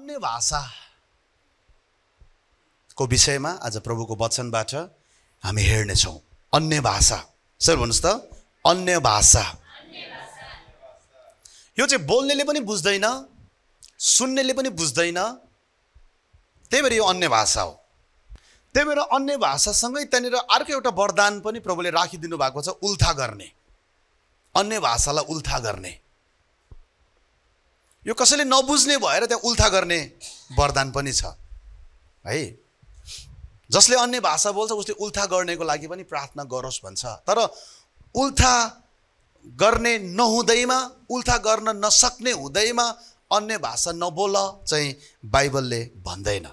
अन्य भाषाको विषयमा आज प्रभुको वचनबाट हामी हेर्नेछौँ अन्य भाषा सर भन्नुहोस् त अन्य भाषा यो चाहिँ बोल्नेले पनि बुझ्दैन सुन्नेले पनि बुझ्दैन त्यही भएर यो अन्य भाषा हो त्यही भएर अन्य भाषासँगै त्यहाँनिर अर्को एउटा वरदान पनि प्रभुले राखिदिनु भएको छ उल्था गर्ने अन्य भाषालाई उल्था गर्ने यो कसैले नबुझ्ने भएर त्यहाँ उल्था गर्ने वरदान पनि छ है जसले अन्य भाषा बोल्छ उसले उल्था गर्नेको लागि पनि प्रार्थना गरोस् भन्छ तर उल्था गर्ने नहुँदैमा उल्था गर्न नसक्ने हुँदैमा अन्य भाषा नबोल चाहिँ बाइबलले भन्दैन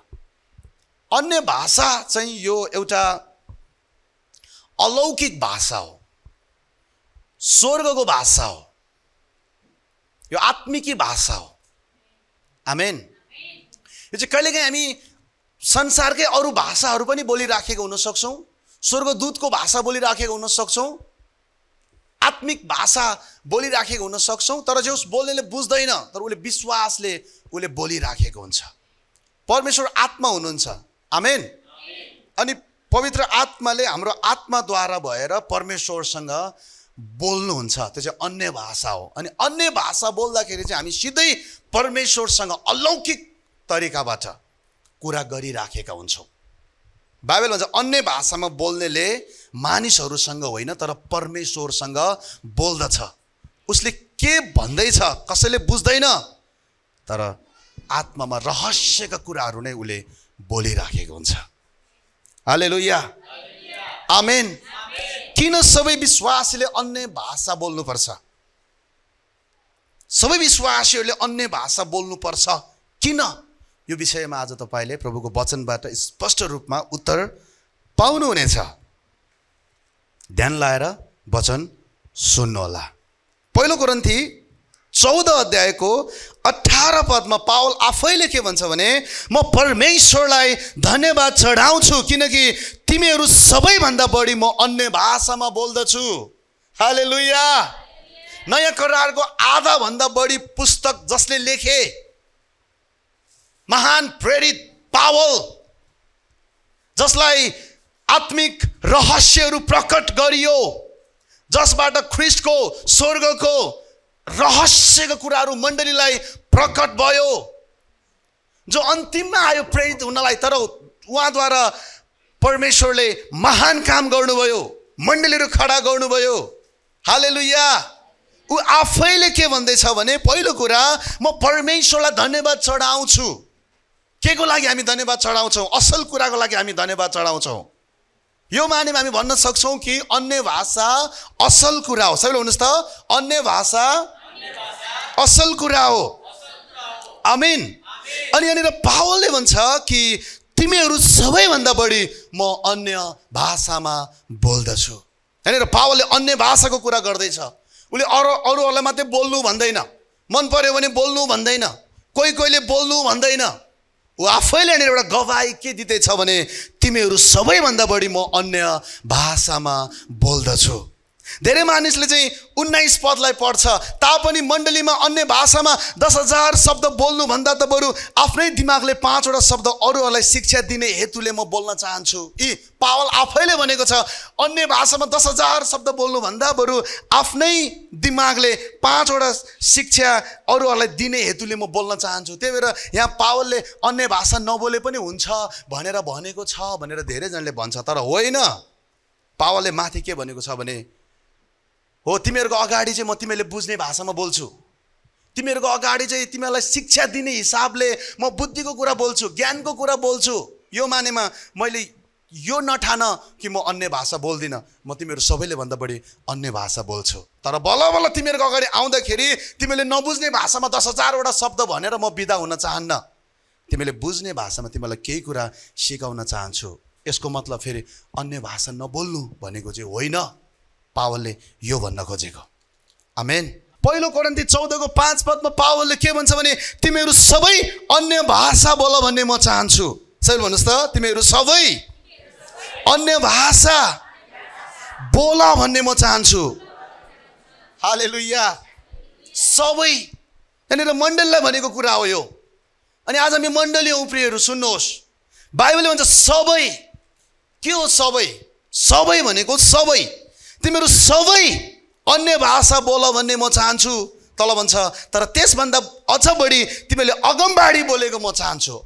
अन्य भाषा चाहिँ यो एउटा अलौकिक भाषा हो स्वर्गको भाषा हो यो आत्मिकी भाषा हो आमेन यो चाहिँ कहिलेकाहीँ हामी संसारकै अरू भाषाहरू पनि बोलिराखेको हुनसक्छौँ स्वर्गदूतको भाषा बोलिराखेको हुनसक्छौँ आत्मिक भाषा बोलिराखेको हुनसक्छौँ तर जे उस बोल्नेले बुझ्दैन तर उसले विश्वासले उसले बोलिराखेको हुन्छ परमेश्वर आत्मा हुनुहुन्छ आमेन अनि पवित्र आत्माले हाम्रो आत्माद्वारा भएर परमेश्वरसँग बोल्नुहुन्छ त्यो चाहिँ अन्य भाषा हो अनि अन्य भाषा बोल्दाखेरि चाहिँ हामी सिधै परमेश्वरसँग अलौकिक तरिकाबाट कुरा गरिराखेका हुन्छौँ बाइबल भन्छ अन्य भाषामा बोल्नेले मानिसहरूसँग होइन तर परमेश्वरसँग बोल्दछ उसले के भन्दैछ कसैले बुझ्दैन तर आत्मामा रहस्यका कुराहरू नै उसले बोलिराखेको हुन्छ हालेलुया आमेन किन सबै विश्वासीले अन्य भाषा बोल्नुपर्छ सबै विश्वासीहरूले अन्य भाषा बोल्नुपर्छ किन यो विषयमा आज तपाईँले प्रभुको वचनबाट स्पष्ट रूपमा उत्तर पाउनुहुनेछ ध्यान लाएर वचन सुन्नुहोला पहिलो कुरन्थी चौध अध्यायको अठार पदमा पावल आफैले के भन्छ भने म परमेश्वरलाई धन्यवाद चढाउँछु किनकि तिमीहरू सबैभन्दा बढी म अन्य भाषामा बोल्दछु हाले लुया नयाँ करारको आधाभन्दा बढी पुस्तक जसले लेखे महान प्रेरित पावल जसलाई आत्मिक रहस्यहरू प्रकट गरियो जसबाट ख्रिस्टको स्वर्गको रहस्यको कुराहरू मण्डलीलाई प्रकट भयो जो अन्तिममा आयो प्रेरित हुनलाई तर उहाँद्वारा परमेश्वरले महान काम गर्नुभयो मण्डलीहरू खडा गर्नुभयो हाले लुया ऊ आफैले के भन्दैछ भने पहिलो कुरा म परमेश्वरलाई धन्यवाद चढाउँछु के को लागि हामी धन्यवाद चढाउँछौँ असल कुराको लागि हामी धन्यवाद चढाउँछौँ यो मानेमा हामी भन्न सक्छौँ कि अन्य भाषा असल कुरा हो सबैले भन्नुहोस् त अन्य भाषा असल कुरा हो आमेन अनि यहाँनिर पावलले भन्छ कि तिमीहरू सबैभन्दा बढी म अन्य भाषामा बोल्दछु यहाँनिर पावलले अन्य भाषाको कुरा गर्दैछ उसले अरू अरूहरूलाई मात्रै बोल्नु भन्दैन मन पऱ्यो भने बोल्नु भन्दैन कोही कोहीले बोल्नु भन्दैन ऊ आफैले यहाँनिर एउटा गवाई के दिँदैछ भने तिमीहरू सबैभन्दा बढी म अन्य भाषामा बोल्दछु धेरै मानिसले चाहिँ उन्नाइस पदलाई पढ्छ तापनि मण्डलीमा अन्य भाषामा दस हजार शब्द बोल्नुभन्दा त बरु आफ्नै दिमागले पाँचवटा शब्द अरूहरूलाई शिक्षा दिने हेतुले म बोल्न चाहन्छु यी पावल आफैले भनेको छ अन्य भाषामा दस हजार शब्द बोल्नुभन्दा बरु आफ्नै दिमागले पाँचवटा शिक्षा अरूहरूलाई दिने हेतुले म बोल्न चाहन्छु त्यही भएर यहाँ पावलले अन्य भाषा नबोले पनि हुन्छ भनेर भनेको छ भनेर धेरैजनाले भन्छ तर होइन पावलले माथि के भनेको छ भने हो तिमीहरूको अगाडि चाहिँ म तिमीहरूले बुझ्ने भाषामा बोल्छु तिमीहरूको अगाडि चाहिँ तिमीहरूलाई शिक्षा दिने हिसाबले म बुद्धिको कुरा बोल्छु ज्ञानको कुरा बोल्छु यो मानेमा मैले यो नठान कि म अन्य भाषा बोल्दिनँ म तिमीहरू सबैले भन्दा बढी अन्य भाषा बोल्छु तर बल्ल बल्ल तिमीहरूको अगाडि आउँदाखेरि तिमीले नबुझ्ने भाषामा दस हजारवटा शब्द भनेर म बिदा हुन चाहन्न तिमीले बुझ्ने भाषामा तिमीलाई केही कुरा सिकाउन चाहन्छु यसको मतलब फेरि अन्य भाषा नबोल्नु भनेको चाहिँ होइन पावलले यो भन्न खोजेको आमेन पहिलो कोरन्ती चौधको पाँच पदमा पावलले के भन्छ भने तिमीहरू सबै अन्य भाषा बोल भन्ने म चाहन्छु सर भन्नुहोस् त तिमीहरू सबै अन्य भाषा बोल भन्ने म चाहन्छु हाले लुया सबै यहाँनिर मण्डललाई भनेको कुरा हो यो अनि आज हामी मण्डली उप्रिहरू सुन्नुहोस् बाइबलले भन्छ सबै के हो सबै सबै भनेको सबै तिमीहरू सबै अन्य भाषा बोल भन्ने म चाहन्छु तल भन्छ तर त्यसभन्दा अझ बढी तिमीहरूले अगमबाडी बोलेको म चाहन्छु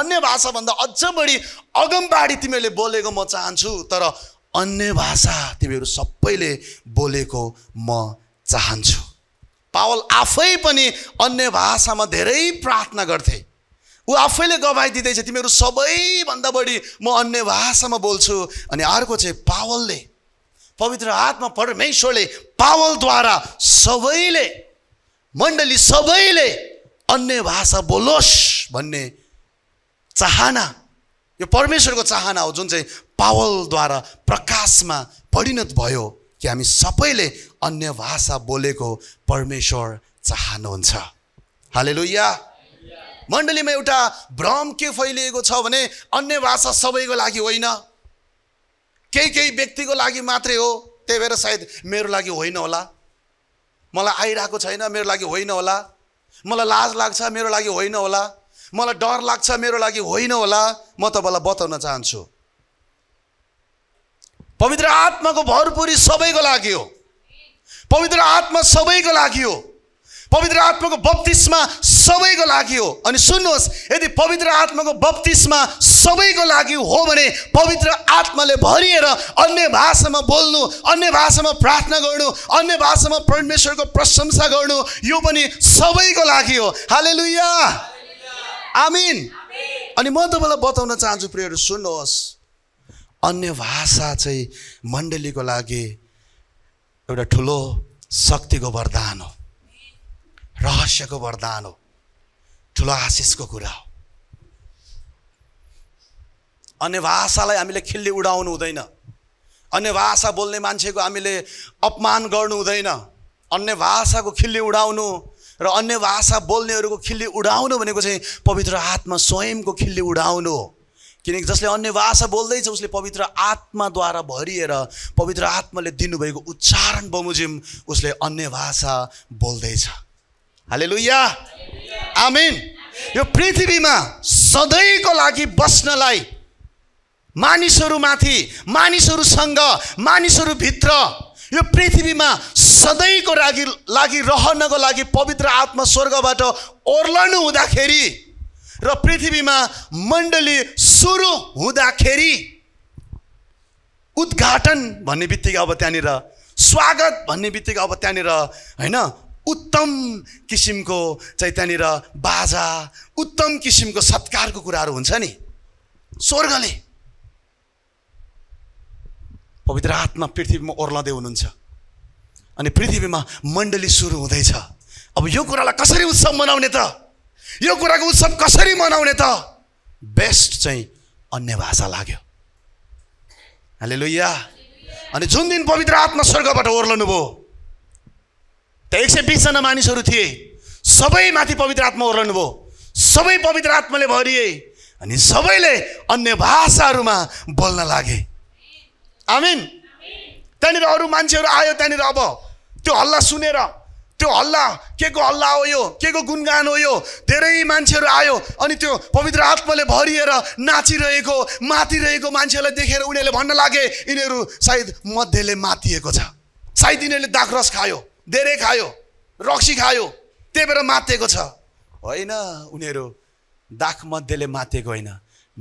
अन्य भाषाभन्दा अझ बढी अगमबाडी तिमीहरूले बोलेको म चाहन्छु तर अन्य भाषा तिमीहरू सबैले बोलेको म चाहन्छु पावल आफै पनि अन्य भाषामा धेरै प्रार्थना गर्थे ऊ आफैले गवाई दिँदैछ तिमीहरू सबैभन्दा बढी म अन्य भाषामा बोल्छु अनि अर्को चाहिँ पावलले पवित्र आत्मा परमेश्वरले पावलद्वारा सबैले मण्डली सबैले अन्य भाषा बोलोस् भन्ने चाहना यो परमेश्वरको चाहना हो जुन चाहिँ पावलद्वारा प्रकाशमा परिणत भयो कि हामी सबैले अन्य भाषा बोलेको परमेश्वर चाहनुहुन्छ हालेलुया मण्डलीमा एउटा भ्रम के फैलिएको छ भने अन्य भाषा सबैको लागि होइन केही केही व्यक्तिको लागि मात्रै हो त्यही भएर सायद मेरो लागि होइन होला मलाई आइरहेको छैन मेरो लागि होइन होला मलाई लाज लाग्छ मेरो लागि होइन होला मलाई डर लाग्छ मेरो लागि होइन होला म तपाईँलाई बताउन चाहन्छु पवित्र आत्माको भरपुरी सबैको लागि हो पवित्र आत्मा सबैको लागि हो पवित्र आत्माको बत्तिसमा सबैको लागि हो अनि सुन्नुहोस् यदि पवित्र आत्माको बत्तिसमा सबैको लागि हो भने पवित्र आत्माले भरिएर अन्य भाषामा बोल्नु अन्य भाषामा प्रार्थना गर्नु अन्य भाषामा परमेश्वरको प्रशंसा गर्नु यो पनि सबैको लागि हो हाले लुया आमिन अनि म तपाईँलाई बताउन चाहन्छु प्रियहरू सुन्नुहोस् अन्य भाषा चाहिँ मण्डलीको लागि एउटा ठुलो शक्तिको वरदान हो रहस्यको वरदान हो ठुलो आशिषको कुरा हो अन्य भाषालाई हामीले खिल्ली उडाउनु हुँदैन अन्य भाषा बोल्ने मान्छेको हामीले अपमान गर्नु हुँदैन अन्य भाषाको खिल्ली उडाउनु र अन्य भाषा बोल्नेहरूको खिल्ली उडाउनु भनेको चाहिँ पवित्र आत्मा स्वयंको खिल्ली उडाउनु हो किनकि जसले अन्य भाषा बोल्दैछ उसले पवित्र आत्माद्वारा भरिएर पवित्र आत्माले दिनुभएको उच्चारण बमोजिम उसले अन्य भाषा बोल्दैछ हाले लुया आमेन यो पृथ्वीमा सधैँको लागि बस्नलाई मानिसहरूमाथि मानिसहरूसँग मानिसहरूभित्र यो पृथ्वीमा सधैँको लागि लागि रहनको लागि पवित्र आत्मा स्वर्गबाट ओर्लनु हुँदाखेरि र पृथ्वीमा मण्डली सुरु हुँदाखेरि उद्घाटन भन्ने बित्तिकै अब त्यहाँनिर स्वागत भन्ने बित्तिकै अब त्यहाँनिर होइन उत्तम किसिमको चाहिँ त्यहाँनिर बाजा उत्तम किसिमको सत्कारको कुराहरू हुन्छ नि स्वर्गले पवित्र आत्मा पृथ्वीमा ओर्लदै हुनुहुन्छ अनि पृथ्वीमा मण्डली सुरु हुँदैछ अब यो कुरालाई कसरी उत्सव मनाउने त यो कुराको उत्सव कसरी मनाउने त बेस्ट चाहिँ अन्य भाषा लाग्यो हाले अनि जुन दिन पवित्र आत्मा स्वर्गबाट ओर्लनु भयो त एक सय बिसजना मानिसहरू थिए सबै माथि पवित्र आत्मा ओर्लनु भयो सबै पवित्र आत्माले भरिए अनि सबैले अन्य भाषाहरूमा बोल्न लागे आमिन त्यहाँनिर अरू मान्छेहरू आयो त्यहाँनिर अब त्यो हल्ला सुनेर त्यो हल्ला के को हल्ला हो यो के को गुणगान हो यो धेरै मान्छेहरू आयो अनि त्यो पवित्र आत्माले भरिएर नाचिरहेको माथिरहेको मान्छेहरूलाई देखेर उनीहरूले भन्न लागे यिनीहरू सायद मध्येले मातिएको छ सायद यिनीहरूले दाखरस खायो धेरै खायो रक्सी खायो त्यही भएर मातेको छ होइन उनीहरू दाख मध्येले मातेको होइन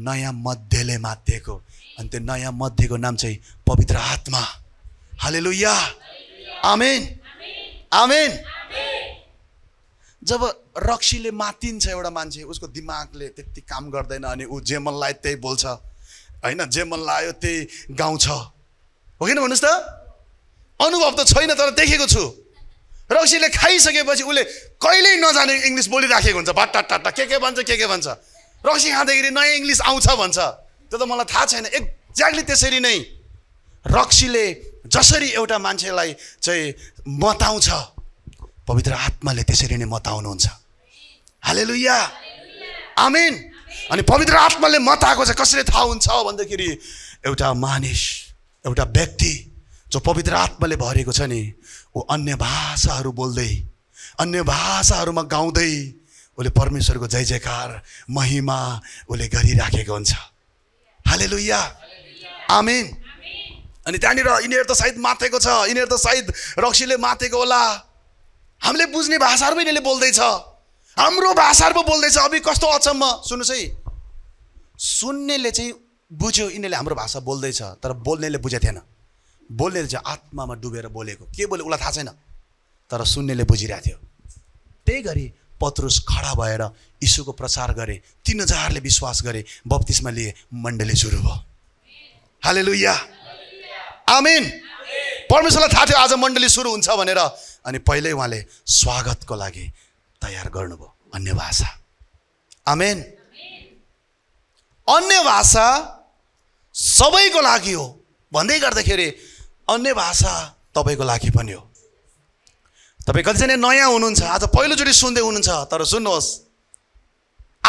नयाँ मध्येले मातेको अनि त्यो नयाँ मध्येको नाम चाहिँ पवित्र आत्मा हाले लुया आमेन आमेन जब रक्सीले मातिन्छ एउटा मान्छे उसको दिमागले त्यति काम गर्दैन अनि ऊ जे मन लायो त्यही बोल्छ होइन जे मन लायो त्यही गाउँछ हो किन भन्नुहोस् त अनुभव त छैन तर देखेको छु रक्सीले खाइसकेपछि उसले कहिल्यै नजाने इङ्ग्लिस बोलिराखेको हुन्छ भट्टा टाटा के के भन्छ के के भन्छ रक्सी खाँदाखेरि नयाँ इङ्ग्लिस आउँछ भन्छ त्यो त मलाई थाहा छैन एक्ज्याक्टली त्यसरी नै रक्सीले जसरी एउटा मान्छेलाई चाहिँ मताउँछ पवित्र आत्माले त्यसरी नै मताउनुहुन्छ हाले लुया आमेन अनि पवित्र आत्माले मताएको चाहिँ कसरी थाहा हुन्छ भन्दाखेरि एउटा मानिस एउटा व्यक्ति जो पवित्र आत्माले भरेको छ नि ऊ अन्य भाषाहरू बोल्दै अन्य भाषाहरूमा गाउँदै उसले परमेश्वरको जय जयकार महिमा उसले गरिराखेको हुन्छ हाले लुया आमेन अनि त्यहाँनिर यिनीहरू त सायद माथेको छ यिनीहरू त सायद रक्सीले माथेको होला हामीले बुझ्ने भाषाहरू पनि यिनीहरूले बोल्दैछ हाम्रो भाषाहरू पो बोल्दैछ अब कस्तो अचम्म सुन्नुहोस् है सुन्नेले चाहिँ बुझ्यो यिनीहरूले हाम्रो भाषा बोल्दैछ तर बोल्नेले बुझेको थिएन बोलेर चाहिँ आत्मामा डुबेर बोलेको के बोले उसलाई थाहा छैन तर सुन्नेले बुझिरहेको थियो त्यही गरी पत्रुस खडा भएर इसुको प्रचार गरे तिन हजारले विश्वास गरे बप्तिसमा लिए मण्डली सुरु भयो हाले लुया आमिन परमेश्वरलाई थाहा थियो आज मण्डली सुरु हुन्छ भनेर अनि पहिल्यै उहाँले स्वागतको लागि तयार गर्नुभयो अन्य भाषा आमेन अन्य भाषा सबैको लागि हो भन्दै गर्दाखेरि अन्य भाषा तपाईँको लागि पनि हो तपाईँ कतिजना नयाँ हुनुहुन्छ आज पहिलोचोटि सुन्दै हुनुहुन्छ तर सुन्नुहोस्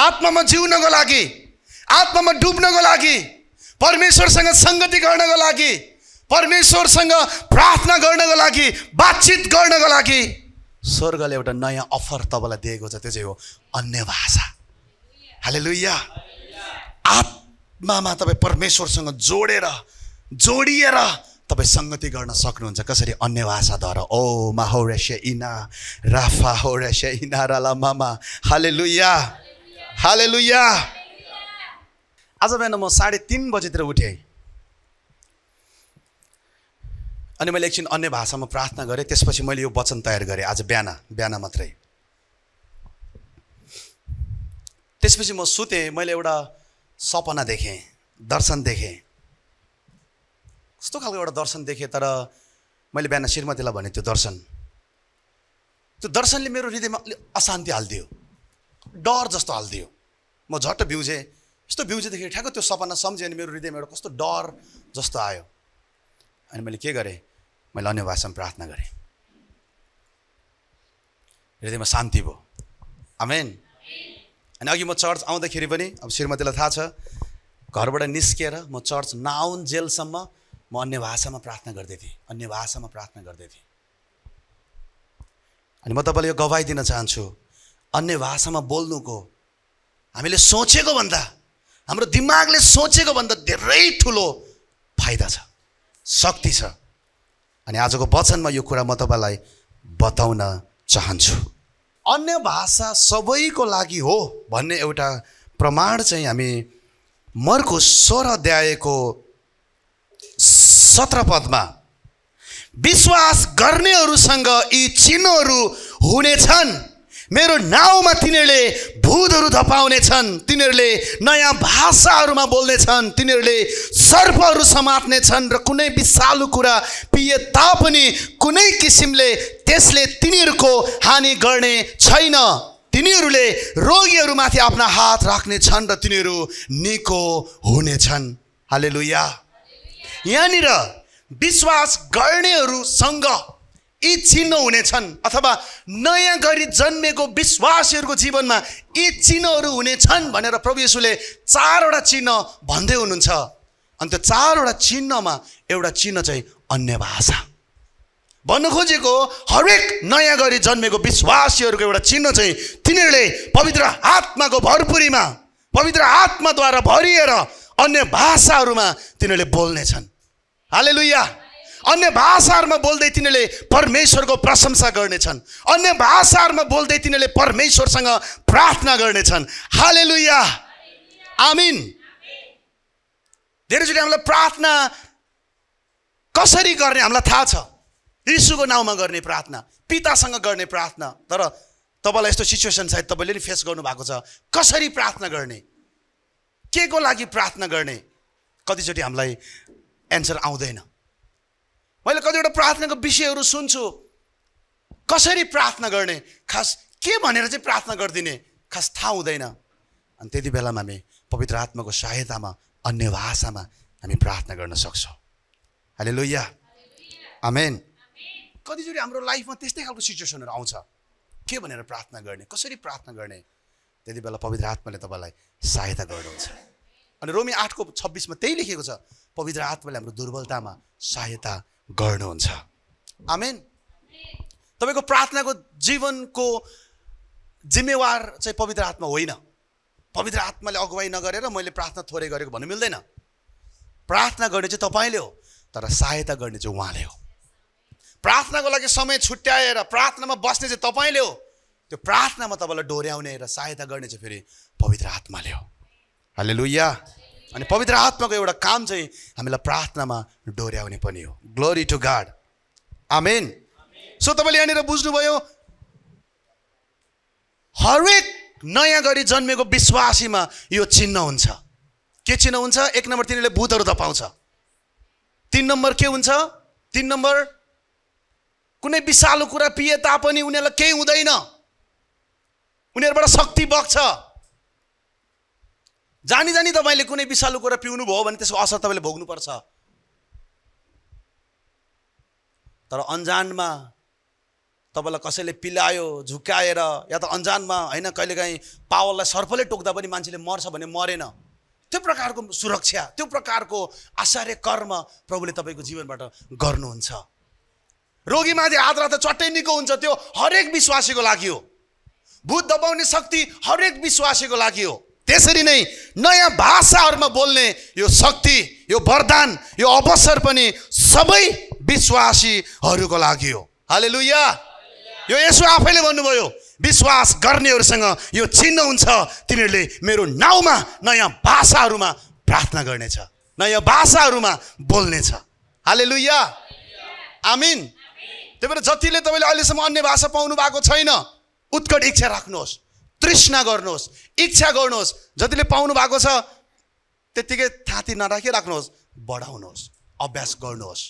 आत्मामा जिउनको लागि आत्मामा डुब्नको लागि परमेश्वरसँग सङ्गति गर्नको लागि परमेश्वरसँग प्रार्थना गर्नको लागि बातचित गर्नको लागि स्वर्गले एउटा नयाँ अफर तपाईँलाई दिएको छ त्यो चाहिँ हो अन्य भाषा हाले लुइया आत्मामा तपाईँ परमेश्वरसँग जोडेर जोडिएर तपाईँ सङ्गति गर्न सक्नुहुन्छ कसरी अन्य भाषाद्वारा ओ माहोरेसे इना राफा होरेसे इना राला मामा हाले लुया हाले लुया आज बिहान म साढे तिन बजीतिर उठेँ अनि मैले एकछिन अन्य भाषामा प्रार्थना गरेँ त्यसपछि मैले यो वचन तयार गरेँ आज बिहान बिहान मात्रै त्यसपछि म सुतेँ मैले एउटा सपना देखेँ दर्शन देखेँ कस्तो खालको एउटा दर्शन देखेँ तर मैले बिहान श्रीमतीलाई भने त्यो दर्शन त्यो दर्शनले मेरो हृदयमा अलिक अशान्ति हालिदियो डर जस्तो हालिदियो म झट्ट बिउजेँ यस्तो बिउजेदेखि ठ्याक्क त्यो सपना सम्झेँ अनि मेरो हृदयमा एउटा कस्तो डर जस्तो आयो अनि मैले के गरेँ मैले अन्य भाषामा प्रार्थना गरेँ हृदयमा शान्ति भयो आमेन अनि अघि म चर्च आउँदाखेरि पनि अब श्रीमतीलाई थाहा छ घरबाट निस्किएर म चर्च नआउन् जेलसम्म म अन्य भाषामा प्रार्थना गर्दै थिएँ अन्य भाषामा प्रार्थना गर्दै थिएँ अनि म तपाईँलाई यो गवाई दिन चाहन्छु अन्य भाषामा बोल्नुको हामीले सोचेको भन्दा हाम्रो दिमागले सोचेको भन्दा धेरै ठुलो फाइदा छ शक्ति छ अनि आजको वचनमा यो कुरा म तपाईँलाई बताउन चाहन्छु अन्य भाषा सबैको लागि हो भन्ने एउटा प्रमाण चाहिँ हामी मर्को स्वर अध्यायको सत्र पदमा विश्वास गर्नेहरूसँग यी चिन्हहरू हुनेछन् मेरो नाउँमा तिनीहरूले भूतहरू धपाउनेछन् तिनीहरूले नयाँ भाषाहरूमा बोल्नेछन् तिनीहरूले सर्पहरू छन् र कुनै विषालु कुरा पिए तापनि कुनै किसिमले त्यसले तिनीहरूको हानि गर्ने छैन तिनीहरूले रोगीहरूमाथि आफ्ना हात राख्ने छन् र तिनीहरू निको हुनेछन् हालेलुया यहाँनिर विश्वास गर्नेहरूसँग यी चिन्ह हुनेछन् अथवा नयाँ गरी जन्मेको विश्वासीहरूको जीवनमा यी चिन्हहरू हुनेछन् भनेर प्रभु यसुले चारवटा चिन्ह भन्दै हुनुहुन्छ अनि त्यो चारवटा चिन्हमा एउटा चिन्ह चाहिँ अन्य भाषा भन्न खोजेको हरेक नयाँ गरी जन्मेको विश्वासीहरूको एउटा चिन्ह चाहिँ तिनीहरूले पवित्र आत्माको भरपुरीमा पवित्र आत्माद्वारा भरिएर अन्य भाषाहरूमा तिनीहरूले बोल्नेछन् हाले लुया अन्य भाषाहरूमा बोल्दै तिनीहरूले परमेश्वरको प्रशंसा गर्नेछन् अन्य भाषाहरूमा बोल्दै तिनीहरूले परमेश्वरसँग प्रार्थना गर्नेछन् हाले लुया आमिन धेरैचोटि हामीलाई प्रार्थना कसरी गर्ने हामीलाई थाहा छ यीशुको नाउँमा गर्ने प्रार्थना पितासँग गर्ने प्रार्थना तर तपाईँलाई यस्तो सिचुएसन सायद तपाईँले नि फेस गर्नुभएको छ कसरी प्रार्थना गर्ने के को लागि प्रार्थना गर्ने कतिचोटि हामीलाई एन्सर आउँदैन मैले कतिवटा प्रार्थनाको विषयहरू सुन्छु कसरी प्रार्थना गर्ने खास के भनेर चाहिँ प्रार्थना गरिदिने खास थाहा हुँदैन अनि त्यति बेलामा हामी पवित्र आत्माको सहायतामा अन्य भाषामा हामी प्रार्थना गर्न सक्छौँ हाले लोहिया आमेन कतिचोटि हाम्रो लाइफमा त्यस्तै खालको सिचुएसनहरू आउँछ के भनेर प्रार्थना गर्ने कसरी प्रार्थना गर्ने त्यति बेला पवित्र आत्माले तपाईँलाई सहायता गर्नुहुन्छ अनि रोमी आठको छब्बिसमा त्यही लेखेको छ पवित्र आत्माले हाम्रो दुर्बलतामा सहायता गर्नुहुन्छ आमेन तपाईँको प्रार्थनाको जीवनको जिम्मेवार चाहिँ पवित्र आत्मा होइन पवित्र आत्माले अगुवाई नगरेर मैले प्रार्थना थोरै गरेको भन्नु मिल्दैन प्रार्थना गर्ने चाहिँ तपाईँले हो तर सहायता गर्ने चाहिँ उहाँले हो प्रार्थनाको लागि समय छुट्याएर प्रार्थनामा बस्ने चाहिँ तपाईँले हो त्यो प्रार्थनामा तपाईँलाई डोर्याउने र सहायता गर्ने चाहिँ फेरि पवित्र आत्माले हो हाले लुया अनि पवित्र आत्माको एउटा काम चाहिँ हामीलाई प्रार्थनामा डोर्याउने पनि हो ग्लोरी टु गाड आमेन सो तपाईँले यहाँनिर बुझ्नुभयो हरेक नयाँ गरी जन्मेको विश्वासीमा यो चिन्ह हुन्छ के चिन्ह हुन्छ एक नम्बर तिनीहरूले भूतहरू त पाउँछ तिन नम्बर के हुन्छ तिन नम्बर कुनै विषालु कुरा पिए तापनि उनीहरूलाई केही हुँदैन उनीहरूबाट शक्ति बग्छ जानी जानी तपाईँले कुनै विषालु कुरा पिउनु भयो भने त्यसको असर तपाईँले भोग्नुपर्छ तर अन्जानमा तपाईँलाई कसैले पिलायो झुक्काएर या त अन्जानमा होइन कहिलेकाहीँ पावललाई सर्फले टोक्दा पनि मान्छेले मर्छ भने मरेन त्यो प्रकारको सुरक्षा त्यो प्रकारको आचार्य कर्म प्रभुले तपाईँको जीवनबाट गर्नुहुन्छ रोगीमाथि आद्रा त चट्टै निको हुन्छ त्यो हरेक विश्वासीको लागि हो भूत दबाउने शक्ति हरेक विश्वासीको लागि हो त्यसरी नै नयाँ भाषाहरूमा बोल्ने यो शक्ति यो वरदान यो अवसर पनि सबै विश्वासीहरूको लागि हो हाले लुया यो यसो आफैले भन्नुभयो विश्वास गर्नेहरूसँग यो चिन्ह हुन्छ तिमीहरूले मेरो नाउँमा नयाँ भाषाहरूमा प्रार्थना गर्नेछ नयाँ भाषाहरूमा बोल्नेछ हाले लुया आमिन त्यही भएर जतिले तपाईँले अहिलेसम्म अन्य भाषा पाउनु भएको छैन उत्कट इच्छा राख्नुहोस् तृष्णा गर्नुहोस् इच्छा गर्नुहोस् जतिले पाउनु भएको छ त्यत्तिकै थाती नराखिराख्नुहोस् बढाउनुहोस् अभ्यास गर्नुहोस्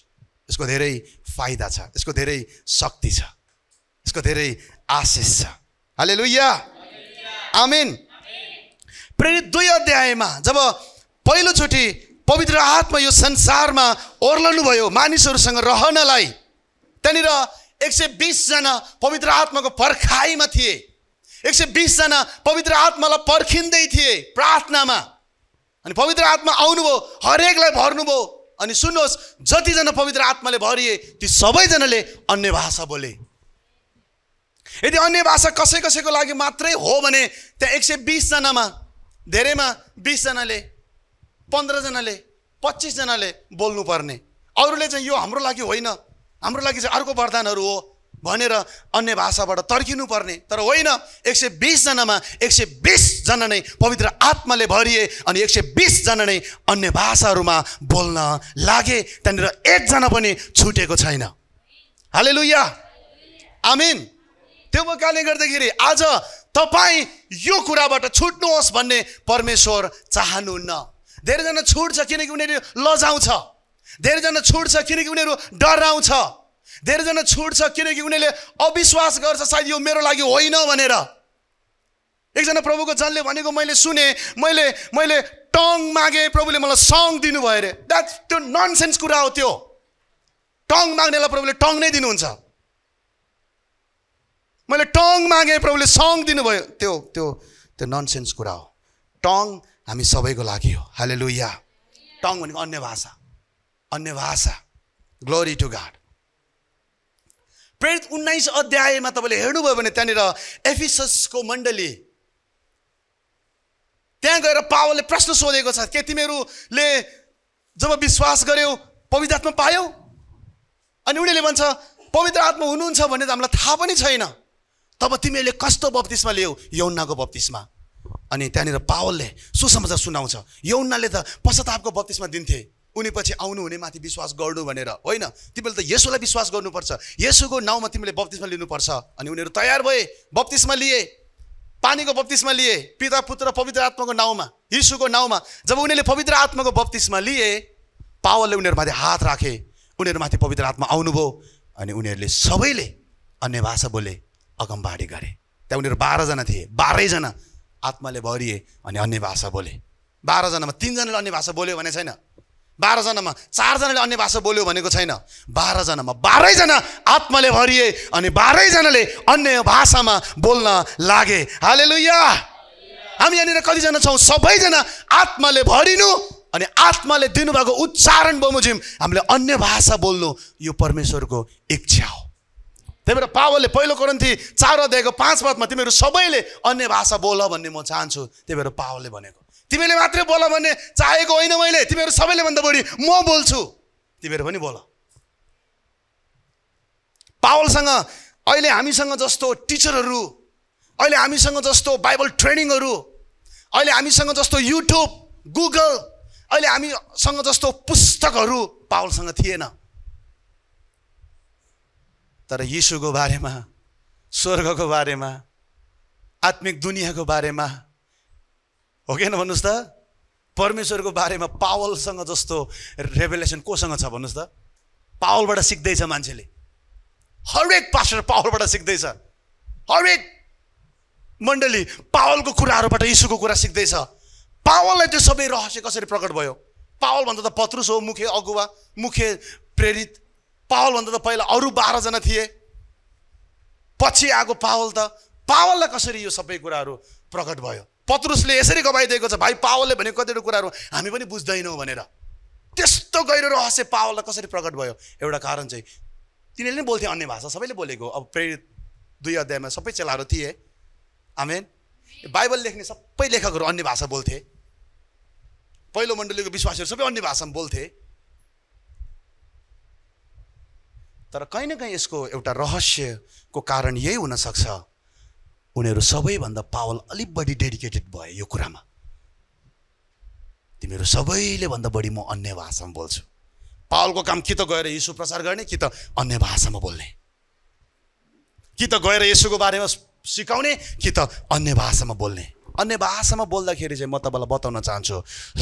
यसको धेरै फाइदा छ यसको धेरै शक्ति छ यसको धेरै आशिष छ हाले लुइया आमिन प्रेरित दुई अध्यायमा जब पहिलोचोटि पवित्र आत्मा यो संसारमा ओर्लनु भयो मानिसहरूसँग रहनलाई त्यहाँनिर एक सय बिसजना पवित्र आत्माको पर्खाइमा थिए एक सय बिसजना पवित्र आत्मालाई पर्खिँदै थिए प्रार्थनामा अनि पवित्र आत्मा आउनुभयो हरेकलाई भर्नुभयो अनि सुन्नुहोस् जतिजना पवित्र आत्माले भरिए ती सबैजनाले अन्य भाषा बोले यदि अन्य भाषा कसै कसैको लागि मात्रै हो भने त्यहाँ एक सय बिसजनामा धेरैमा बिसजनाले पन्ध्रजनाले पच्चिसजनाले बोल्नुपर्ने अरूले चाहिँ यो हाम्रो लागि होइन हाम्रो लागि चाहिँ अर्को वरदानहरू हो भनेर अन्य भाषाबाट तर्किनु पर्ने तर होइन एक सय बिसजनामा एक सय बिसजना नै पवित्र आत्माले भरिए अनि एक सय बिसजना नै अन्य भाषाहरूमा बोल्न लागे त्यहाँनिर एकजना पनि छुटेको छैन हाले लुया आमिन त्यो कारणले गर्दाखेरि आज तपाईँ यो कुराबाट छुट्नुहोस् भन्ने परमेश्वर चाहनुहुन्न धेरैजना छुट्छ किनकि उनीहरू लजाउँछ धेरैजना छुट्छ किनकि उनीहरू डराउँछ धेरैजना छुट्छ किनकि उनीहरूले अविश्वास गर्छ सायद यो मेरो लागि होइन भनेर एकजना प्रभुको जनले भनेको मैले सुने मैले मैले टङ मागेँ प्रभुले मलाई सङ दिनुभयो अरे द्याट त्यो नन सेन्स कुरा हो त्यो टङ माग्नेलाई प्रभुले टङ नै दिनुहुन्छ मैले टङ मागेँ प्रभुले सङ दिनुभयो त्यो त्यो त्यो नन सेन्स कुरा हो टङ हामी सबैको लागि हो हाले या टङ भनेको अन्य भाषा अन्य भाषा ग्लोरी टु गाड प्रेरित उन्नाइस अध्यायमा तपाईँले हेर्नुभयो भने त्यहाँनिर एफिससको मण्डली त्यहाँ गएर पावलले प्रश्न सोधेको छ के तिमीहरूले जब विश्वास गर्यौ पवित्र आत्मा पायौ अनि उनीहरूले भन्छ पवित्र आत्मा हुनुहुन्छ भन्ने त हामीलाई थाहा पनि छैन तब तिमीहरूले कस्तो बप्तिसमा लियौ यौनाको बप्तिसमा अनि त्यहाँनिर पावलले सुसमाचार सुनाउँछ यौनाले त पश्चातापको बप्तिसमा दिन्थे उनी पछि आउनुहुने माथि विश्वास गर्नु भनेर होइन तिमीले त यसोलाई विश्वास गर्नुपर्छ यसोको नाउँमा तिमीले बत्तिसमा लिनुपर्छ अनि उनीहरू तयार भए बत्तिसमा लिए पानीको बत्तिसमा लिए पिता पुत्र पवित्र आत्माको नाउँमा यीशुको नाउँमा जब उनीहरूले पवित्र आत्माको बत्तिसमा लिए पावलले उनीहरूमाथि हात राखे उनीहरूमाथि पवित्र आत्मा आउनुभयो अनि उनीहरूले सबैले अन्य भाषा बोले अगमबाडी गरे त्यहाँ उनीहरू बाह्रजना थिए बाह्रैजना आत्माले भरिए अनि अन्य भाषा बोले बाह्रजनामा तिनजनाले अन्य भाषा बोल्यो भने छैन बाह्रजनामा चारजनाले अन्य भाषा बोल्यो भनेको छैन बाह्रजनामा बाह्रैजना आत्माले भरिए अनि बाह्रैजनाले अन्य भाषामा बोल्न लागे हाले हामी यहाँनिर कतिजना छौँ सबैजना आत्माले भरिनु अनि आत्माले दिनुभएको उच्चारण बमोजिम हामीले अन्य भाषा बोल्नु यो परमेश्वरको इच्छा हो त्यही भएर पावलले पहिलो करन्थी चार अध्यायको पाँच पदमा तिमीहरू सबैले अन्य भाषा बोल भन्ने म चाहन्छु त्यही भएर पावलले भनेको तिमीले मात्रै बोल भन्ने चाहेको होइन मैले तिमीहरू सबैले भन्दा बढी म बोल्छु तिमीहरू पनि बोल पावलसँग अहिले हामीसँग जस्तो टिचरहरू अहिले हामीसँग जस्तो बाइबल ट्रेनिङहरू अहिले हामीसँग जस्तो युट्युब गुगल अहिले हामीसँग जस्तो पुस्तकहरू पावलसँग थिएन तर यीशुको बारेमा स्वर्गको बारेमा आत्मिक दुनियाँको बारेमा हो न भन्नुहोस् त परमेश्वरको बारेमा पावलसँग जस्तो रेभलेसन कोसँग छ भन्नुहोस् त पावलबाट सिक्दैछ मान्छेले हरेक पास्टर पावलबाट सिक्दैछ हरेक मण्डली पावलको कुराहरूबाट इसुको कुरा सिक्दैछ पावललाई त्यो सबै रहस्य कसरी प्रकट भयो पावल भन्दा त पत्रुस हो मुख्य अगुवा मुख्य प्रेरित पावल भन्दा त पहिला अरू बाह्रजना थिए पछि आएको पावल त पावललाई कसरी यो सबै कुराहरू प्रकट भयो पत्रुसले यसरी गवाइदिएको छ भाइ पावलले भनेको कतिवटा कुराहरू हामी पनि बुझ्दैनौँ भनेर त्यस्तो गहिरो रहस्य पावललाई कसरी प्रकट भयो एउटा कारण चाहिँ तिनीहरूले नै बोल्थे अन्य भाषा सबैले बोलेको अब प्रेरित दुई अध्यायमा सबै चेलाहरू थिए आमेन बाइबल लेख्ने सबै लेखकहरू अन्य भाषा बोल्थे पहिलो मण्डलीको विश्वासहरू सबै अन्य भाषामा बोल्थे तर कहीँ न कहीँ यसको एउटा रहस्यको कारण यही हुनसक्छ उनीहरू सबैभन्दा पावल अलिक बढी डेडिकेटेड भए यो कुरामा तिमीहरू सबैले भन्दा बढी म अन्य भाषामा बोल्छु पावलको काम कि त गएर यसो प्रचार गर्ने कि त अन्य भाषामा बोल्ने कि त गएर यसोको बारेमा सिकाउने कि त अन्य भाषामा बोल्ने अन्य भाषामा बोल्दाखेरि चाहिँ म तपाईँलाई बताउन चाहन्छु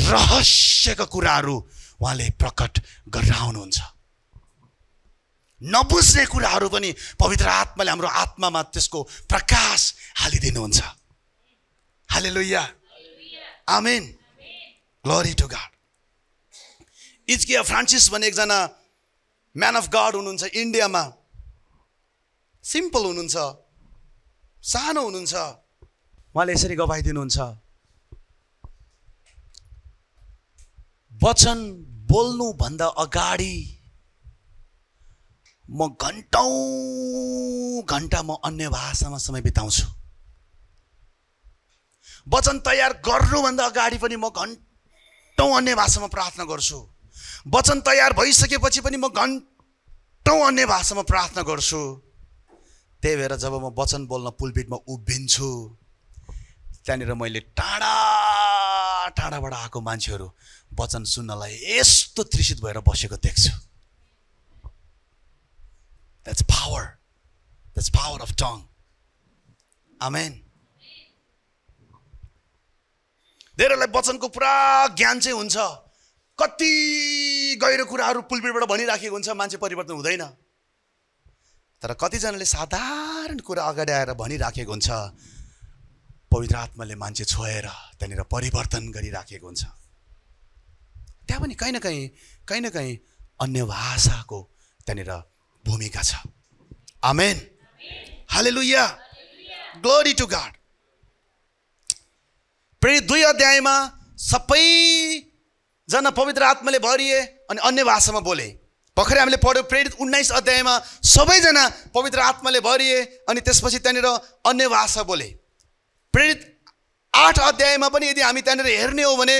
रहस्यका कुराहरू उहाँले प्रकट गरेर आउनुहुन्छ नबुझ्ने कुराहरू पनि पवित्र आत्माले हाम्रो आत्मामा त्यसको प्रकाश हालिदिनुहुन्छ हाले लोहिया आमेन ग्लोरी टु गाड इजकिया फ्रान्सिस भन्ने एकजना म्यान अफ गड हुनुहुन्छ इन्डियामा सिम्पल हुनुहुन्छ सानो हुनुहुन्छ उहाँले यसरी गवाइदिनुहुन्छ वचन बोल्नुभन्दा अगाडि म घन्टौँ घन्टा म अन्य भाषामा समय बिताउँछु वचन तयार गर्नुभन्दा अगाडि पनि म घन्टौँ अन्य भाषामा प्रार्थना गर्छु वचन तयार भइसकेपछि पनि म घन्टौँ अन्य भाषामा प्रार्थना गर्छु त्यही भएर जब म वचन बोल्न पुलपिटमा उभिन्छु त्यहाँनिर मैले टाढा टाढाबाट आएको मान्छेहरू वचन सुन्नलाई यस्तो त्रिषित भएर बसेको देख्छु That's power. That's power of tongue. Amen. धेरैलाई वचनको पुरा ज्ञान चाहिँ हुन्छ कति गहिरो कुराहरू पुलपिटबाट भनिराखेको हुन्छ मान्छे परिवर्तन हुँदैन तर कतिजनाले साधारण कुरा अगाडि आएर भनिराखेको हुन्छ पवित्र आत्माले मान्छे छोएर त्यहाँनिर परिवर्तन गरिराखेको हुन्छ त्यहाँ पनि कहीँ न कहीँ कहीँ न कहीँ अन्य भाषाको त्यहाँनिर भूमिका छ आमेन हाले लुया ग्लोरी टु गाड प्रेरित दुई अध्यायमा सबैजना पवित्र आत्माले भरिए अनि अन्य भाषामा बोले भर्खरै हामीले पढ्यो प्रेरित उन्नाइस अध्यायमा सबैजना पवित्र आत्माले भरिए अनि त्यसपछि त्यहाँनिर अन्य भाषा बोले प्रेरित आठ अध्यायमा पनि यदि हामी त्यहाँनिर हेर्ने हो भने